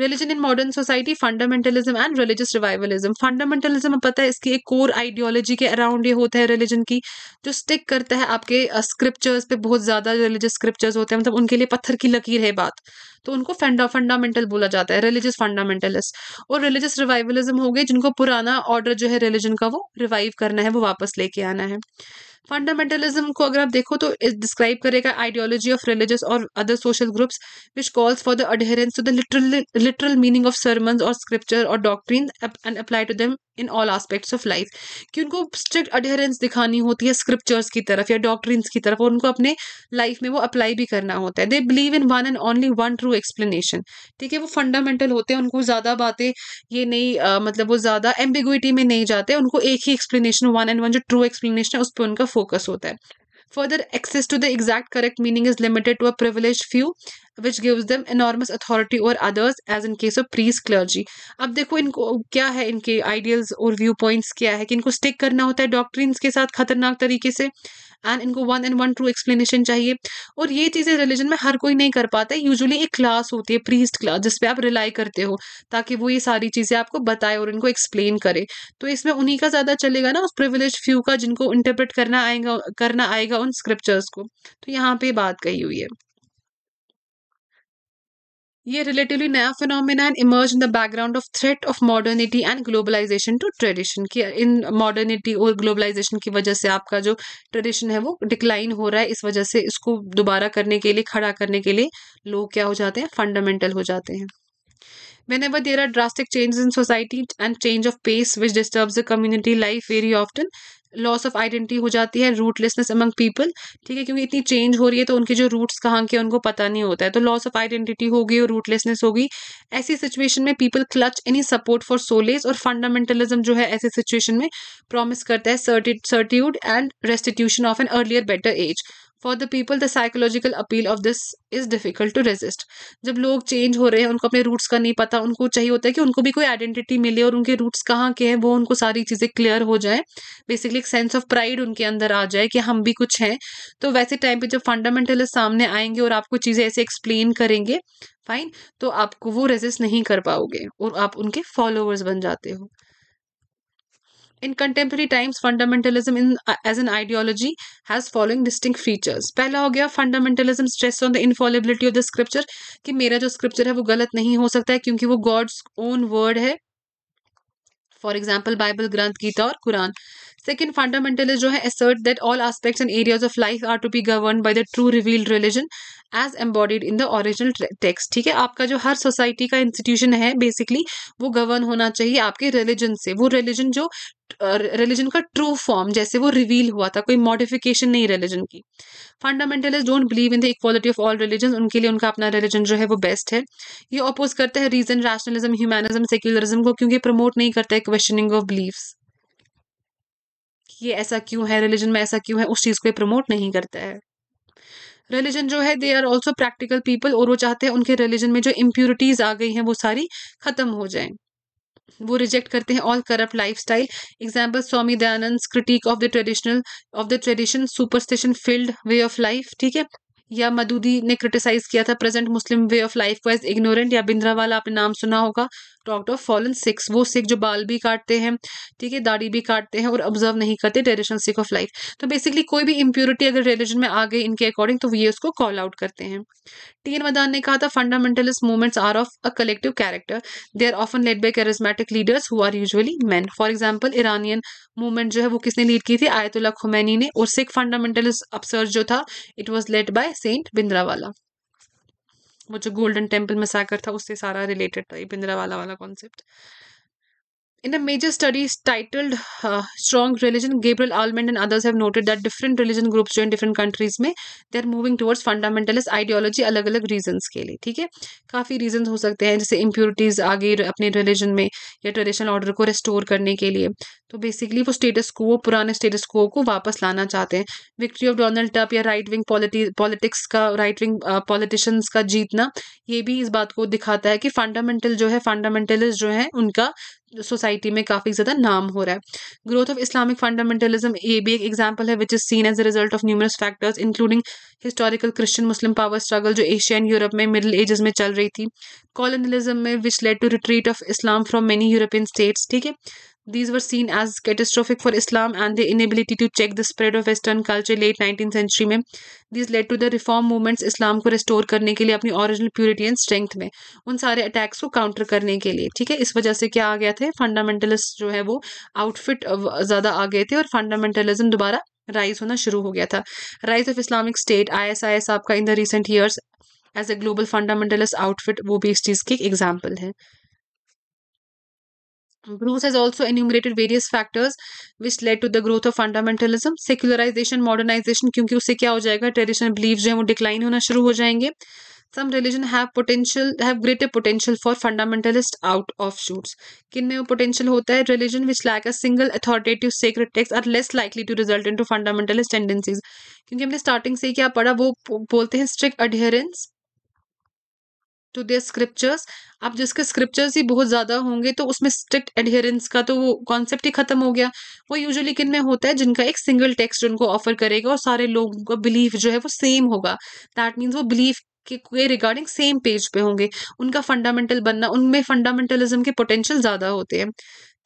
religion in modern society fundamentalism and religious revivalism fundamentalism पता है इसकी एक कोर आइडियोलॉजी के अराउंड ये होता है रिलीजन की जो स्टिक करता है आपके स्क्रिप्चर्स पे बहुत ज़्यादा रिलीजियस स्क्रिप्चर्स होते हैं मतलब उनके लिए पत्थर की लकीर है बात तो उनको फंडामेंटल बोला जाता है रिलीजियस फंडामेंटलिस्ट और रिलीजियस रिवाइवलिज्म हो गए जिनको पुराना ऑर्डर जो है रिलीजन का वो रिवाइव करना है वो वापस लेके आना है फंडामेंटलिज्म को अगर आप देखो तो डिस्क्राइब करेगा आइडियोलॉजी ऑफ रिलीजियस और other social groups which calls for the adherence to the literal literal meaning of sermon और स्क्रिप्चर और doctrine and apply to them in all aspects of life कि उनको स्ट्रिक्ट अडेरेंस दिखानी होती है स्क्रिप्चर्स की तरफ या डॉक्ट्रीन की तरफ और उनको अपने लाइफ में वो अप्लाई भी करना होता है they believe in one and only one true explanation ठीक है वो फंडामेंटल होते हैं उनको ज़्यादा बातें ये नहीं uh, मतलब वो ज़्यादा एम्बिगुइटी में नहीं जाते उनको एक ही एक्सप्लेनेशन वन एंड वन जो ट्रू एक्सप्लेनेशन है उस पर उनका फोकस होता है further access to the exact correct meaning is limited to a privilege few which gives them enormous authority और others as in case of priest clergy अब देखो इनको क्या है इनके आइडियल्स और व्यू पॉइंट्स क्या है कि इनको स्टिक करना होता है डॉक्ट्रीन्स के साथ खतरनाक तरीके से एंड इनको one and one true explanation चाहिए और ये चीज़ें रिलीजन में हर कोई नहीं कर पाता है यूजली एक क्लास होती है प्रीस्ट क्लास जिसपे आप रिलाई करते हो ताकि वो ये सारी चीज़ें आपको बताए और इनको एक्सप्लेन करे तो इसमें उन्हीं का ज़्यादा चलेगा ना उस प्रिविलेज फ्यू का जिनको इंटरप्रेट करना आएगा करना आएगा उन स्क्रिप्चर्स को तो यहाँ पे बात कही हुई है ये रिलेटिवली नया and emerge in the background of threat of modernity and globalisation to tradition की इन मॉडर्निटी और ग्लोबलाइजेशन की वजह से आपका जो ट्रेडिशन है वो डिक्लाइन हो रहा है इस वजह से इसको दोबारा करने के लिए खड़ा करने के लिए लोग क्या हो जाते हैं फंडामेंटल हो जाते हैं ever there are drastic change in society and change of pace which disturbs the community life very often loss of identity हो जाती है रूटलेसनेस अमंग पीपल ठीक है क्योंकि इतनी चेंज हो रही है तो उनके जो रूट्स कहाँ के उनको पता नहीं होता है तो लॉस ऑफ आइडेंटिटी होगी और रूटलेसनेस होगी ऐसी सिचुएशन में people clutch any support for solace और फंडामेंटलिज्म जो है ऐसी सिचुएशन में प्रॉमिस करता है certitude and restitution of an earlier better age for the people the psychological appeal of this is difficult to resist जब लोग चेंज हो रहे हैं उनको अपने रूट्स का नहीं पता उनको चाहिए होता है कि उनको भी कोई आइडेंटिटी मिले और उनके रूट्स कहाँ के हैं वो उनको सारी चीज़ें क्लियर हो जाए बेसिकली एक सेंस ऑफ प्राइड उनके अंदर आ जाए कि हम भी कुछ हैं तो वैसे टाइम पर जब फंडामेंटलिस्ट सामने आएंगे और आपको चीज़ें ऐसे एक्सप्लेन करेंगे फाइन तो आपको वो रेजिस्ट नहीं कर पाओगे और आप उनके फॉलोअर्स बन जाते हो in contemporary times fundamentalism in as an ideology has following distinct features पहला हो गया fundamentalism stress on the infallibility of the scripture कि मेरा जो स्क्रिप्चर है वो गलत नहीं हो सकता है क्योंकि वो गॉड्स ओन वर्ड है for example Bible Granth Gita और कुरान सेकेंड फंडामेंटलिस्ट जो है assert that all aspects and areas of life are to be govern by the true revealed religion as embodied in the original text ठीक है आपका जो हर सोसाइटी का इंस्टीट्यूशन है बेसिकली वो गवर्न होना चाहिए आपके रिलीजन से वो रिलीजन जो रिलीजन का ट्रू फॉर्म जैसे वो रिवील हुआ था कोई मॉडिफिकेशन नहीं रिलीजन की fundamentalist don't believe in the equality of all religion उनके लिए उनका अपना रिलीजन जो है वो बेस्ट है ये अपोज करता है रीजन रैशनलिज्म ह्यूमैनिज्म सेक्युलरिज्म को क्योंकि प्रमोट नहीं करता है क्वेश्चनिंग ऑफ बिलीव ये ऐसा क्यों है रिलीजन में ऐसा क्यों है उस चीज़ को प्रमोट नहीं करता है रिलीजन जो है they are also practical people और वो चाहते हैं उनके रिलीजन में जो इम्प्यूरिटीज़ आ गई हैं वो सारी ख़त्म हो जाएं वो रिजेक्ट करते हैं all corrupt life lifestyle example Swami Dayanand critic of the traditional of the tradition superstition field way of life ठीक है या मदूदी ने क्रिटिसाइज किया था present Muslim way of life को एज इग्नोरेंट या बिंद्रा वाला आपने नाम सुना होगा डॉक्टर फॉलन सिक्स वो सिख जो बाल भी काटते हैं ठीक है दाढ़ी भी काटते हैं और ऑब्जर्व नहीं करते ट्रेडिशनल सिख ऑफ लाइफ तो बेसिकली कोई भी इम्प्योरिटी अगर रिलीजन में आ गई इनके अकॉर्डिंग तो ये उसको कॉल आउट करते हैं टी एन मदान ने कहा था fundamentalist movements are of a collective character they are often led by charismatic leaders who are usually man for example Iranian movement जो है वो किसने लीड की थी आयतुल्ला खुमैनी ने और सिख फंडामेंटलिस्ट अफसर जो था it was led by Sant बिंद्रावाला वो जो गोल्डन टेम्पल मसाकर था उससे सारा रिलेटेड था ये भिंदरा वाला वाला concept In a major study titled uh, Strong Religion, Gabriel Almond and others have noted that different religion groups जो इन different countries में they are moving towards fundamentalist ideology अलग अलग रीजंस के लिए ठीक है काफ़ी रीजंस हो सकते हैं जैसे इम्प्योरिटीज़ आगे अपने रिलीजन में या ट्रेडिशनल ऑर्डर को रेस्टोर करने के लिए तो बेसिकली वो स्टेटस को पुराने स्टेटस को को वापस लाना चाहते हैं विक्ट्री ऑफ डोनाल्ड ट्रंप या राइट विंग पॉलिटिक्स का राइट विंग पॉलिटिशियंस का जीतना ये भी इस बात को दिखाता है कि फंडामेंटल जो है फंडामेंटलिस्ट जो है उनका सोसाइटी में काफ़ी ज़्यादा नाम हो रहा है ग्रोथ ऑफ इस्लामिक फंडामेंटलिज्म ये भी एक एग्जाम्पल है which is seen as a result of numerous factors including historical Christian Muslim power struggle जो एशिया एंड यूरोप में मिडिल एजेस में चल रही थी कॉलोनलिज्म में which led to retreat of Islam from many European states ठीक है These were seen as catastrophic for Islam and the inability to check the spread of Western culture late 19th century में These led to the reform movements इस्लाम को restore करने के लिए अपनी original purity and strength में उन सारे attacks को counter करने के लिए ठीक है इस वजह से क्या आ गया थे fundamentalists जो है वो outfit ज़्यादा आ गए थे और fundamentalism दोबारा राइज होना शुरू हो गया था rise of Islamic state I S I S आपका in the recent years as a global fundamentalist outfit वो भी इस चीज़ की एक एग्जाम्पल है Bruce has also enumerated various factors which led to the growth of fundamentalism, secularization, modernization क्योंकि उससे क्या हो जाएगा traditional beliefs जो है वो decline होना शुरू हो जाएंगे some religion have potential have greater potential for fundamentalist out offshoots किन में वो potential होता है religion which lack a single authoritative sacred text are less likely to result into fundamentalist tendencies क्योंकि हमने starting से ही क्या पढ़ा वो बोलते हैं strict adherence to their scriptures अब जिसके स्क्रिप्चर्स ही बहुत ज़्यादा होंगे तो उसमें स्ट्रिक्ट एडहेरेंस का तो वो कॉन्सेप्ट ही खत्म हो गया वो यूजुअली किन में होता है जिनका एक सिंगल टेक्स्ट उनको ऑफर करेगा और सारे लोगों का बिलीफ जो है वो सेम होगा दैट मीन्स वो बिलीफ के रिगार्डिंग सेम पेज पे होंगे उनका फंडामेंटल बनना उनमें फंडामेंटलिज्म के पोटेंशियल ज़्यादा होते हैं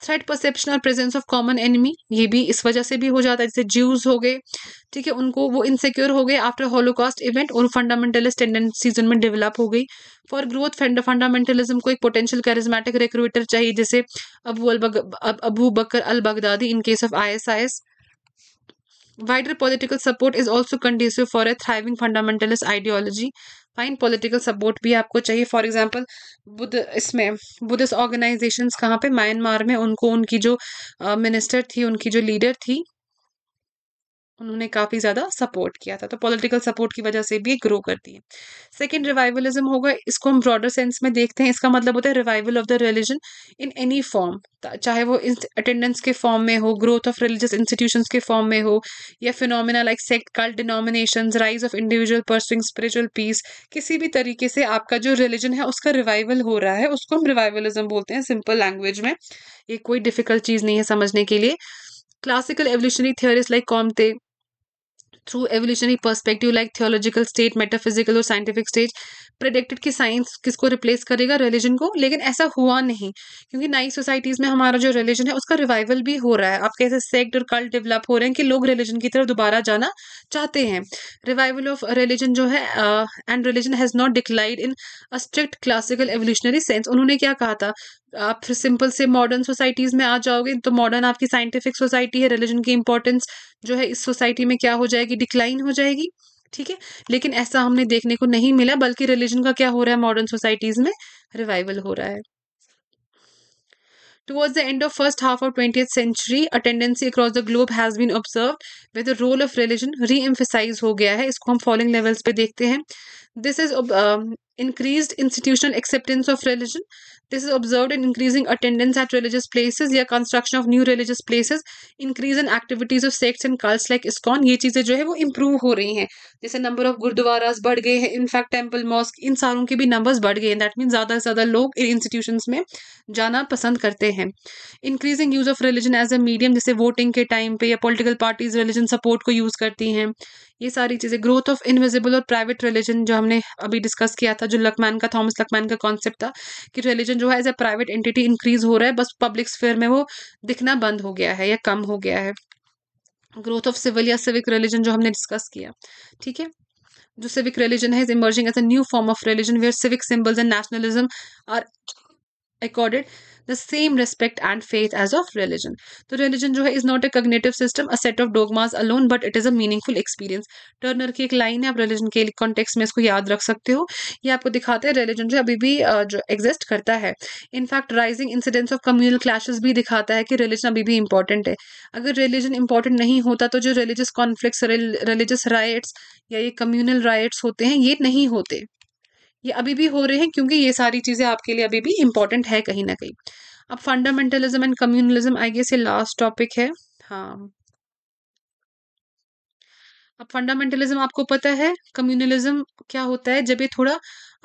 थ्रेट परसेप्शन और प्रेजेंस ऑफ कॉमन एनिमी ये भी इस वजह से भी हो जाता है जैसे ज्यूज हो गए ठीक है उनको वो इनसेक्योर हो गए आफ्टर होलोकास्ट इवेंट और फंडामेंटलिस्ट टेंडेंसीज उनमें डेवलप हो गई फॉर ग्रोथ फंडामेंटलिज्म को एक पोटेंशियल कैरिज्मेटिक रिक्रूटर चाहिए जैसे Abu al Abu Bakr al Baghdadi in case of I S I S wider political support is also conducive for a thriving fundamentalist ideology fine political support भी आपको चाहिए फॉर एग्जांपल बुद्ध इसमें बुद्धिस्ट ऑर्गेनाइजेशंस कहाँ पे म्यांमार में उनको उनकी जो मिनिस्टर थी उनकी जो लीडर थी उन्होंने काफ़ी ज़्यादा सपोर्ट किया था तो पॉलिटिकल सपोर्ट की वजह से भी ग्रो करती है सेकेंड रिवाइवलिज्म होगा इसको हम ब्रॉडर सेंस में देखते हैं इसका मतलब होता है revival of the religion in any form चाहे वो अटेंडेंस के फॉर्म में हो ग्रोथ ऑफ रिलीजियस इंस्टीट्यूशन के फॉर्म में हो या phenomena like sect cult denomination rise of individual pursuing spiritual peace किसी भी तरीके से आपका जो रिलीजन है उसका रिवाइवल हो रहा है उसको हम रिवाइवलिज्म बोलते हैं सिंपल लैंग्वेज में ये कोई डिफिकल्ट चीज़ नहीं है समझने के लिए Classical evolutionary theorists like Comte, through evolutionary perspective like theological state, metaphysical or scientific stage, predicted कि साइंस किसको रिप्लेस करेगा रिलीजन को लेकिन ऐसा हुआ नहीं क्योंकि नई सोसाइटीज़ में हमारा जो रिलीजन है उसका रिवाइवल भी हो रहा है आप कैसे सेक्ट और कल्ट डेवलप हो रहे हैं कि लोग रिलीजन की तरफ दोबारा जाना चाहते हैं रिवाइवल ऑफ रिलीजन जो है and religion has not declined in a strict classical evolutionary sense उन्होंने क्या कहा था आप फिर सिंपल से मॉडर्न सोसाइटीज़ में आ जाओगे तो मॉडर्न आपकी साइंटिफिक सोसाइटी है रिलीजन की इंपॉर्टेंस जो है इस सोसाइटी में क्या हो जाएगी डिक्लाइन हो जाएगी ठीक है लेकिन ऐसा हमने देखने को नहीं मिला बल्कि रिलीजन का क्या हो रहा है मॉडर्न सोसाइटीज़ में रिवाइवल हो रहा है Towards the end of first half of 20th century, a tendency across the globe has been observed where the role of religion re-emphasize हो गया है इसको हम फॉलोइंग लेवल्स पे देखते हैं this is increase institutional acceptance of religion this is observe in increasing attendance at religious places या construction of new religious places increase in activities of sects and cults like ISKCON ये चीजें जो है वो इंप्रूव हो रही हैं जैसे नंबर ऑफ गुरुद्वारा बढ़ गए हैं इनफैक्ट टेम्पल मॉस्क इन सारों के भी नंबर्स बढ़ गए हैं दैट मीन ज्यादा से ज्यादा लोग इन इंस्टीट्यूशन में जाना पसंद करते हैं increasing use of religion as a medium जैसे वोटिंग के टाइम पर या पोलिटिकल पार्टीज रिलीजन सपोर्ट को यूज करती हैं ये सारी चीजें ग्रोथ ऑफ इनविजिबल और प्राइवेट रिलीजन जो हमने अभी डिस्कस किया था था जो लकमैन का थॉमस लकमैन का कॉन्सेप्ट था कि रिलीजन जो है as a private entity increase हो रहा है बस पब्लिक स्फेयर में वो दिखना बंद हो गया है या कम हो गया है ग्रोथ ऑफ सिविल या सिविक रिलीजन जो हमने डिस्कस किया ठीक है जो सिविक रिलीजन है is emerging as a new form of religion where civic symbols and nationalism are accorded the same respect and faith as of religion तो रिलीजन जो है is not a cognitive system a set of dogmas alone but it is a meaningful experience Turner की एक लाइन है आप रिलीजन के कॉन्टेक्स में इसको याद रख सकते हो ये आपको दिखाते हैं रिलीजन जो अभी भी जो एग्जिस्ट करता है in fact rising incidents of communal clashes भी दिखाता है कि रिलीजन अभी भी इंपॉर्टेंट है अगर रिलीजन इंपॉर्टेंट नहीं होता तो जो रिलीजियस कॉन्फ्लिक्ट रिलीजियस राइट्स या ये कम्युनल राइट्स होते हैं ये नहीं होते ये अभी भी हो रहे हैं क्योंकि ये सारी चीज़ें आपके लिए अभी भी इंपॉर्टेंट है कहीं ना कहीं अब fundamentalism and communalism I guess ये लास्ट टॉपिक है हाँ अब फंडामेंटलिज्म आपको पता है कम्युनलिज्म क्या होता है जब ये थोड़ा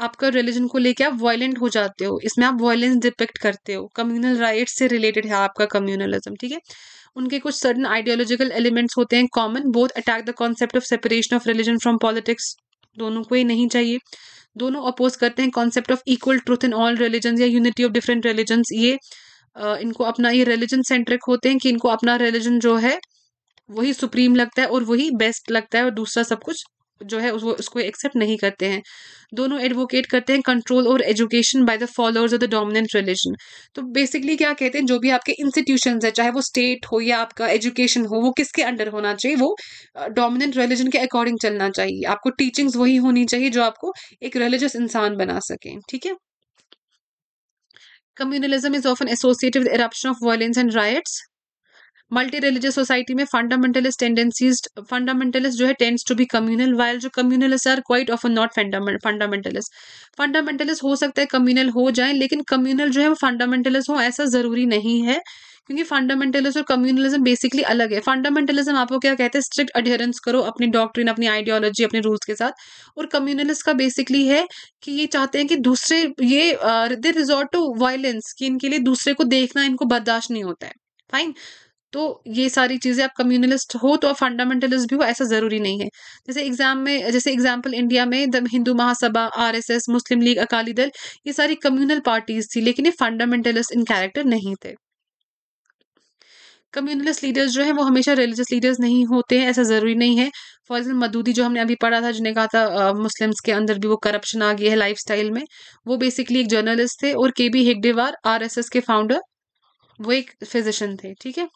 आपका रिलीजन को लेके आप वायलेंट हो जाते हो इसमें आप वायलेंस डिपेक्ट करते हो कम्युनल राइट्स से रिलेटेड है आपका कम्युनलिज्म ठीक है उनके कुछ सर्टन आइडियोलॉजिकल एलिमेंट्स होते हैं common both attack the concept of separation of religion from politics दोनों को ही नहीं चाहिए दोनों अपोज करते हैं concept of equal truth in all religion या यूनिटी ऑफ डिफरेंट रिलीजन ये इनको अपना ये रिलीजन सेंट्रिक होते हैं कि इनको अपना रिलीजन जो है वही सुप्रीम लगता है और वही बेस्ट लगता है और दूसरा सब कुछ जो है वो उसको एक्सेप्ट नहीं करते हैं दोनों एडवोकेट करते हैं कंट्रोल और education by the followers of the dominant religion तो बेसिकली क्या कहते हैं जो भी आपके इंस्टीट्यूशन है चाहे वो स्टेट हो या आपका एजुकेशन हो वो किसके अंडर होना चाहिए वो डोमिनेंट रिलीजन के अकॉर्डिंग चलना चाहिए आपको टीचिंग्स वही होनी चाहिए जो आपको एक रिलीजियस इंसान बना सकें ठीक है communalism is often associated with eruption of violence and riots multi religious society में फंडामेंटलिस्ट टेंडेंसीज फंडामेंटलिस्ट जो है tends to be communal vile जो communalist are quite of not fundamentalist fundamentalist हो सकता है कम्युनल हो जाए लेकिन कम्युनल जो है वो फंडामेंटलिस्ट हो ऐसा जरूरी नहीं है क्योंकि फंडामेंटलिज्म और कम्युनलिज्म बेसिकली अलग है फंडामेंटलिज्म आपको क्या कहते हैं स्ट्रिक्ट अडियरेंस करो अपनी डॉक्ट्रिन अपनी आइडियोलॉजी अपने रूल्स के साथ और कम्युनलिस्ट का बेसिकली है कि ये चाहते हैं कि दूसरे ये दे रिजॉर्ट टू वायलेंस कि इनके लिए दूसरे को देखना इनको बर्दाश्त नहीं होता है फाइन तो ये सारी चीज़ें आप कम्युनलिस्ट हो तो आप फंडामेंटलिस्ट भी हो ऐसा ज़रूरी नहीं है जैसे एग्जाम में जैसे एग्जाम्पल इंडिया में द हिंदू महासभा आरएसएस मुस्लिम लीग अकाली दल ये सारी कम्युनल पार्टीज थी लेकिन ये फंडामेंटलिस्ट इन कैरेक्टर नहीं थे कम्युनलिस्ट लीडर्स जो है वो हमेशा रिलीजियस लीडर्स नहीं होते हैं ऐसा ज़रूरी नहीं है फॉर एग्जाम्पल मदूदी जो हमने अभी पढ़ा था जिन्हें कहा था मुस्लिम्स के अंदर भी वो करप्शन आ गया है स्टाइल में वो बेसिकली एक जर्नलिस्ट थे और के बी हेगडेवार एस के फाउंडर वो एक फिजिशियन थे ठीक है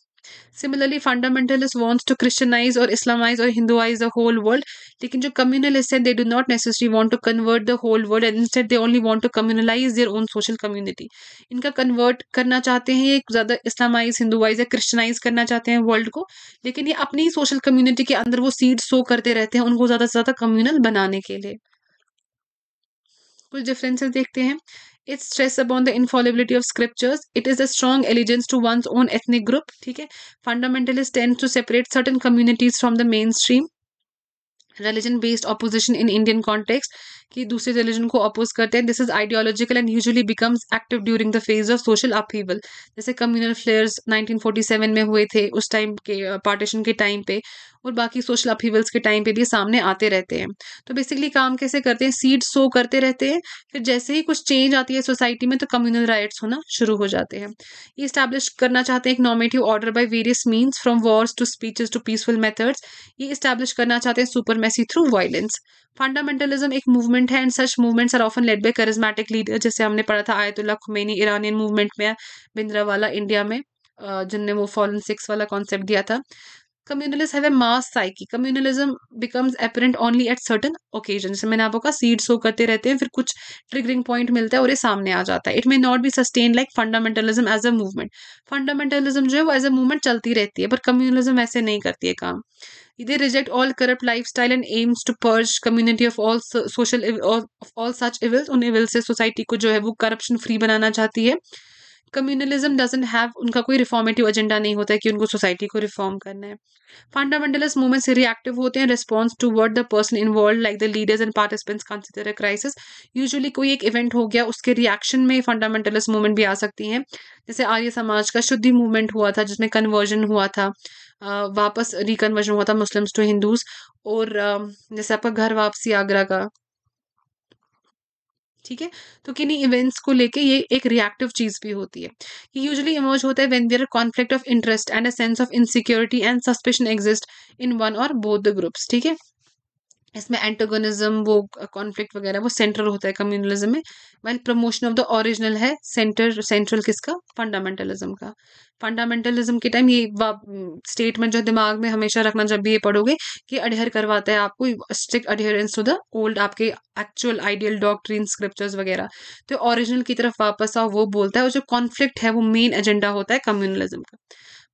similarly fundamentalist wants to Christianize और इस्लामाइज और हिंदुआइज द होल वर्ल्ड लेकिन जो कम्युनलिस्ट हैं they do not necessary want to convert the whole world and instead they only want to communalize their own social community इनका कन्वर्ट करना चाहते हैं एक ज़्यादा इस्लामाइज हिंदुआइज या क्रिश्चनाइज करना चाहते हैं वर्ल्ड को लेकिन ये अपनी ही सोशल कम्युनिटी के अंदर वो सीड सो करते रहते हैं उनको ज़्यादा से ज़्यादा कम्युनल बनाने के लिए कुछ डिफरेंसेस देखते हैं it's stress upon the infallibility of scriptures it is a strong allegiance to one's own ethnic group ठीक है fundamentalist tend to separate certain communities from the main stream religion based opposition in Indian context कि दूसरे रिलीजन को अपोज करते हैं this is ideological and usually becomes active during the phase of social upheaval जैसे कम्युनल फ्लेयर्स 1947 में हुए थे उस टाइम के पार्टीशन के टाइम पे और बाकी सोशल अपहीवल्स के टाइम पे भी सामने आते रहते हैं तो बेसिकली काम कैसे करते हैं सीड सो करते रहते हैं फिर जैसे ही कुछ चेंज आती है सोसाइटी में तो कम्युनल राइट्स होना शुरू हो जाते हैं ये इस्टेब्लिश करना चाहते हैं एक normative order by various means from wars to speeches to peaceful methods ये स्टैब्लिश करना चाहते हैं super supremacy through violence fundamentalism एक मूवमेंट है and such movements are often led by charismatic leader जैसे हमने पढ़ा था आयतुल्ला खुमेनी ईरानियन मूवमेंट में बिंद्रा वाला इंडिया में जिनने वो फॉलन सिक्स वाला कॉन्सेप्ट दिया था communalism have a mass psyche communalism becomes apparent only at certain occasion जैसे मैंने आपको कहा सीड सो करते रहते हैं फिर कुछ ट्रिगरिंग पॉइंट मिलता है और ये सामने आ जाता है it may not be sustain like fundamentalism as a movement fundamentalism जो है वो एज अ मूवमेंट चलती रहती है पर कम्युनलिज्म ऐसे नहीं करती है काम इधर reject all corrupt life style and aims to purge community of all social all such evils उन इविल्स से सोसाइटी को जो है वो करप्शन फ्री बनाना चाहती है कम्युनलिज्म डजेंट हैव उनका कोई रिफॉर्मेटिव एजेंडा नहीं होता है कि उनको सोसाइटी को रिफॉर्म करना है फंडामेंटलिस्ट मूवमेंट्स रिएक्टिव होते हैं response to word the person involve like the leaders and participants consider a crisis usually कोई एक इवेंट हो गया उसके रिएक्शन में फंडामेंटलिस्ट मूवमेंट भी आ सकती हैं जैसे आर्य समाज का शुद्धि मूवमेंट हुआ था जिसमें कन्वर्जन हुआ था वापस रिकन्वर्जन हुआ था मुस्लिम्स टू हिंदूज और जैसे आपका घर वापसी आगरा का ठीक है तो किन्हीं इवेंट्स को लेके ये एक रिएक्टिव चीज भी होती है ये यूजली इमर्ज होता है when there conflict of interest and a sense of insecurity and suspicion exist in one or both the groups ठीक है इसमें एंटोगोनिज्म वो कॉन्फ्लिक्ट वगैरह वो सेंट्रल होता है कम्युनलिज्म में well promotion of the original है सेंटर सेंट्रल किसका फंडामेंटलिज्म का फंडामेंटलिज्म के टाइम ये स्टेटमेंट जो दिमाग में हमेशा रखना जब भी ये पढ़ोगे कि अडेयर करवाता है आपको strict adherence to the old आपके एक्चुअल आइडियल डॉक्ट्रीन स्क्रिप्चर्स वगैरह तो ओरिजिनल की तरफ वापस आओ वो बोलता है और जो कॉन्फ्लिक्ट है वो मेन एजेंडा होता है कम्युनलिज्म का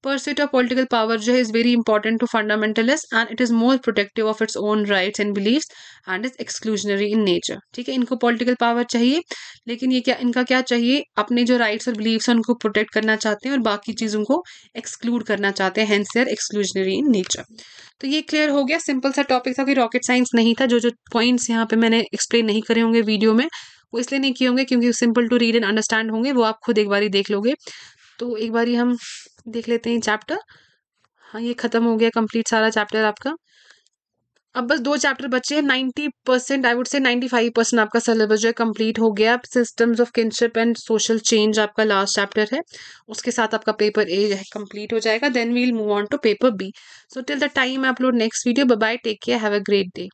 Pursuit of political power jo is very important to fundamentalists and it is more protective of its own rights and beliefs and is exclusionary in nature. ठीक है इनको political power चाहिए लेकिन ये क्या इनका क्या चाहिए अपने जो rights और beliefs हैं उनको protect करना चाहते हैं और बाकी चीज़ों को exclude करना चाहते हैं hence they are exclusionary in nature. तो ये clear हो गया simple सा topic था कि rocket science नहीं था जो जो points यहाँ पे मैंने explain नहीं करे होंगे वीडियो में वो इसलिए नहीं किए होंगे क्योंकि simple to read and understand होंगे वो आप खुद एक बार देख लोगे तो एक बार हम देख लेते हैं चैप्टर हाँ ये ख़त्म हो गया कंप्लीट सारा चैप्टर आपका अब बस दो चैप्टर बचे हैं ninety percent I would say ninety five percent आपका सिलेबस जो है कंप्लीट हो गया systems of kinship and social change आपका लास्ट चैप्टर है उसके साथ आपका पेपर ए है कंप्लीट हो जाएगा then we'll move on to paper B so till the time upload next video bye take care have a great day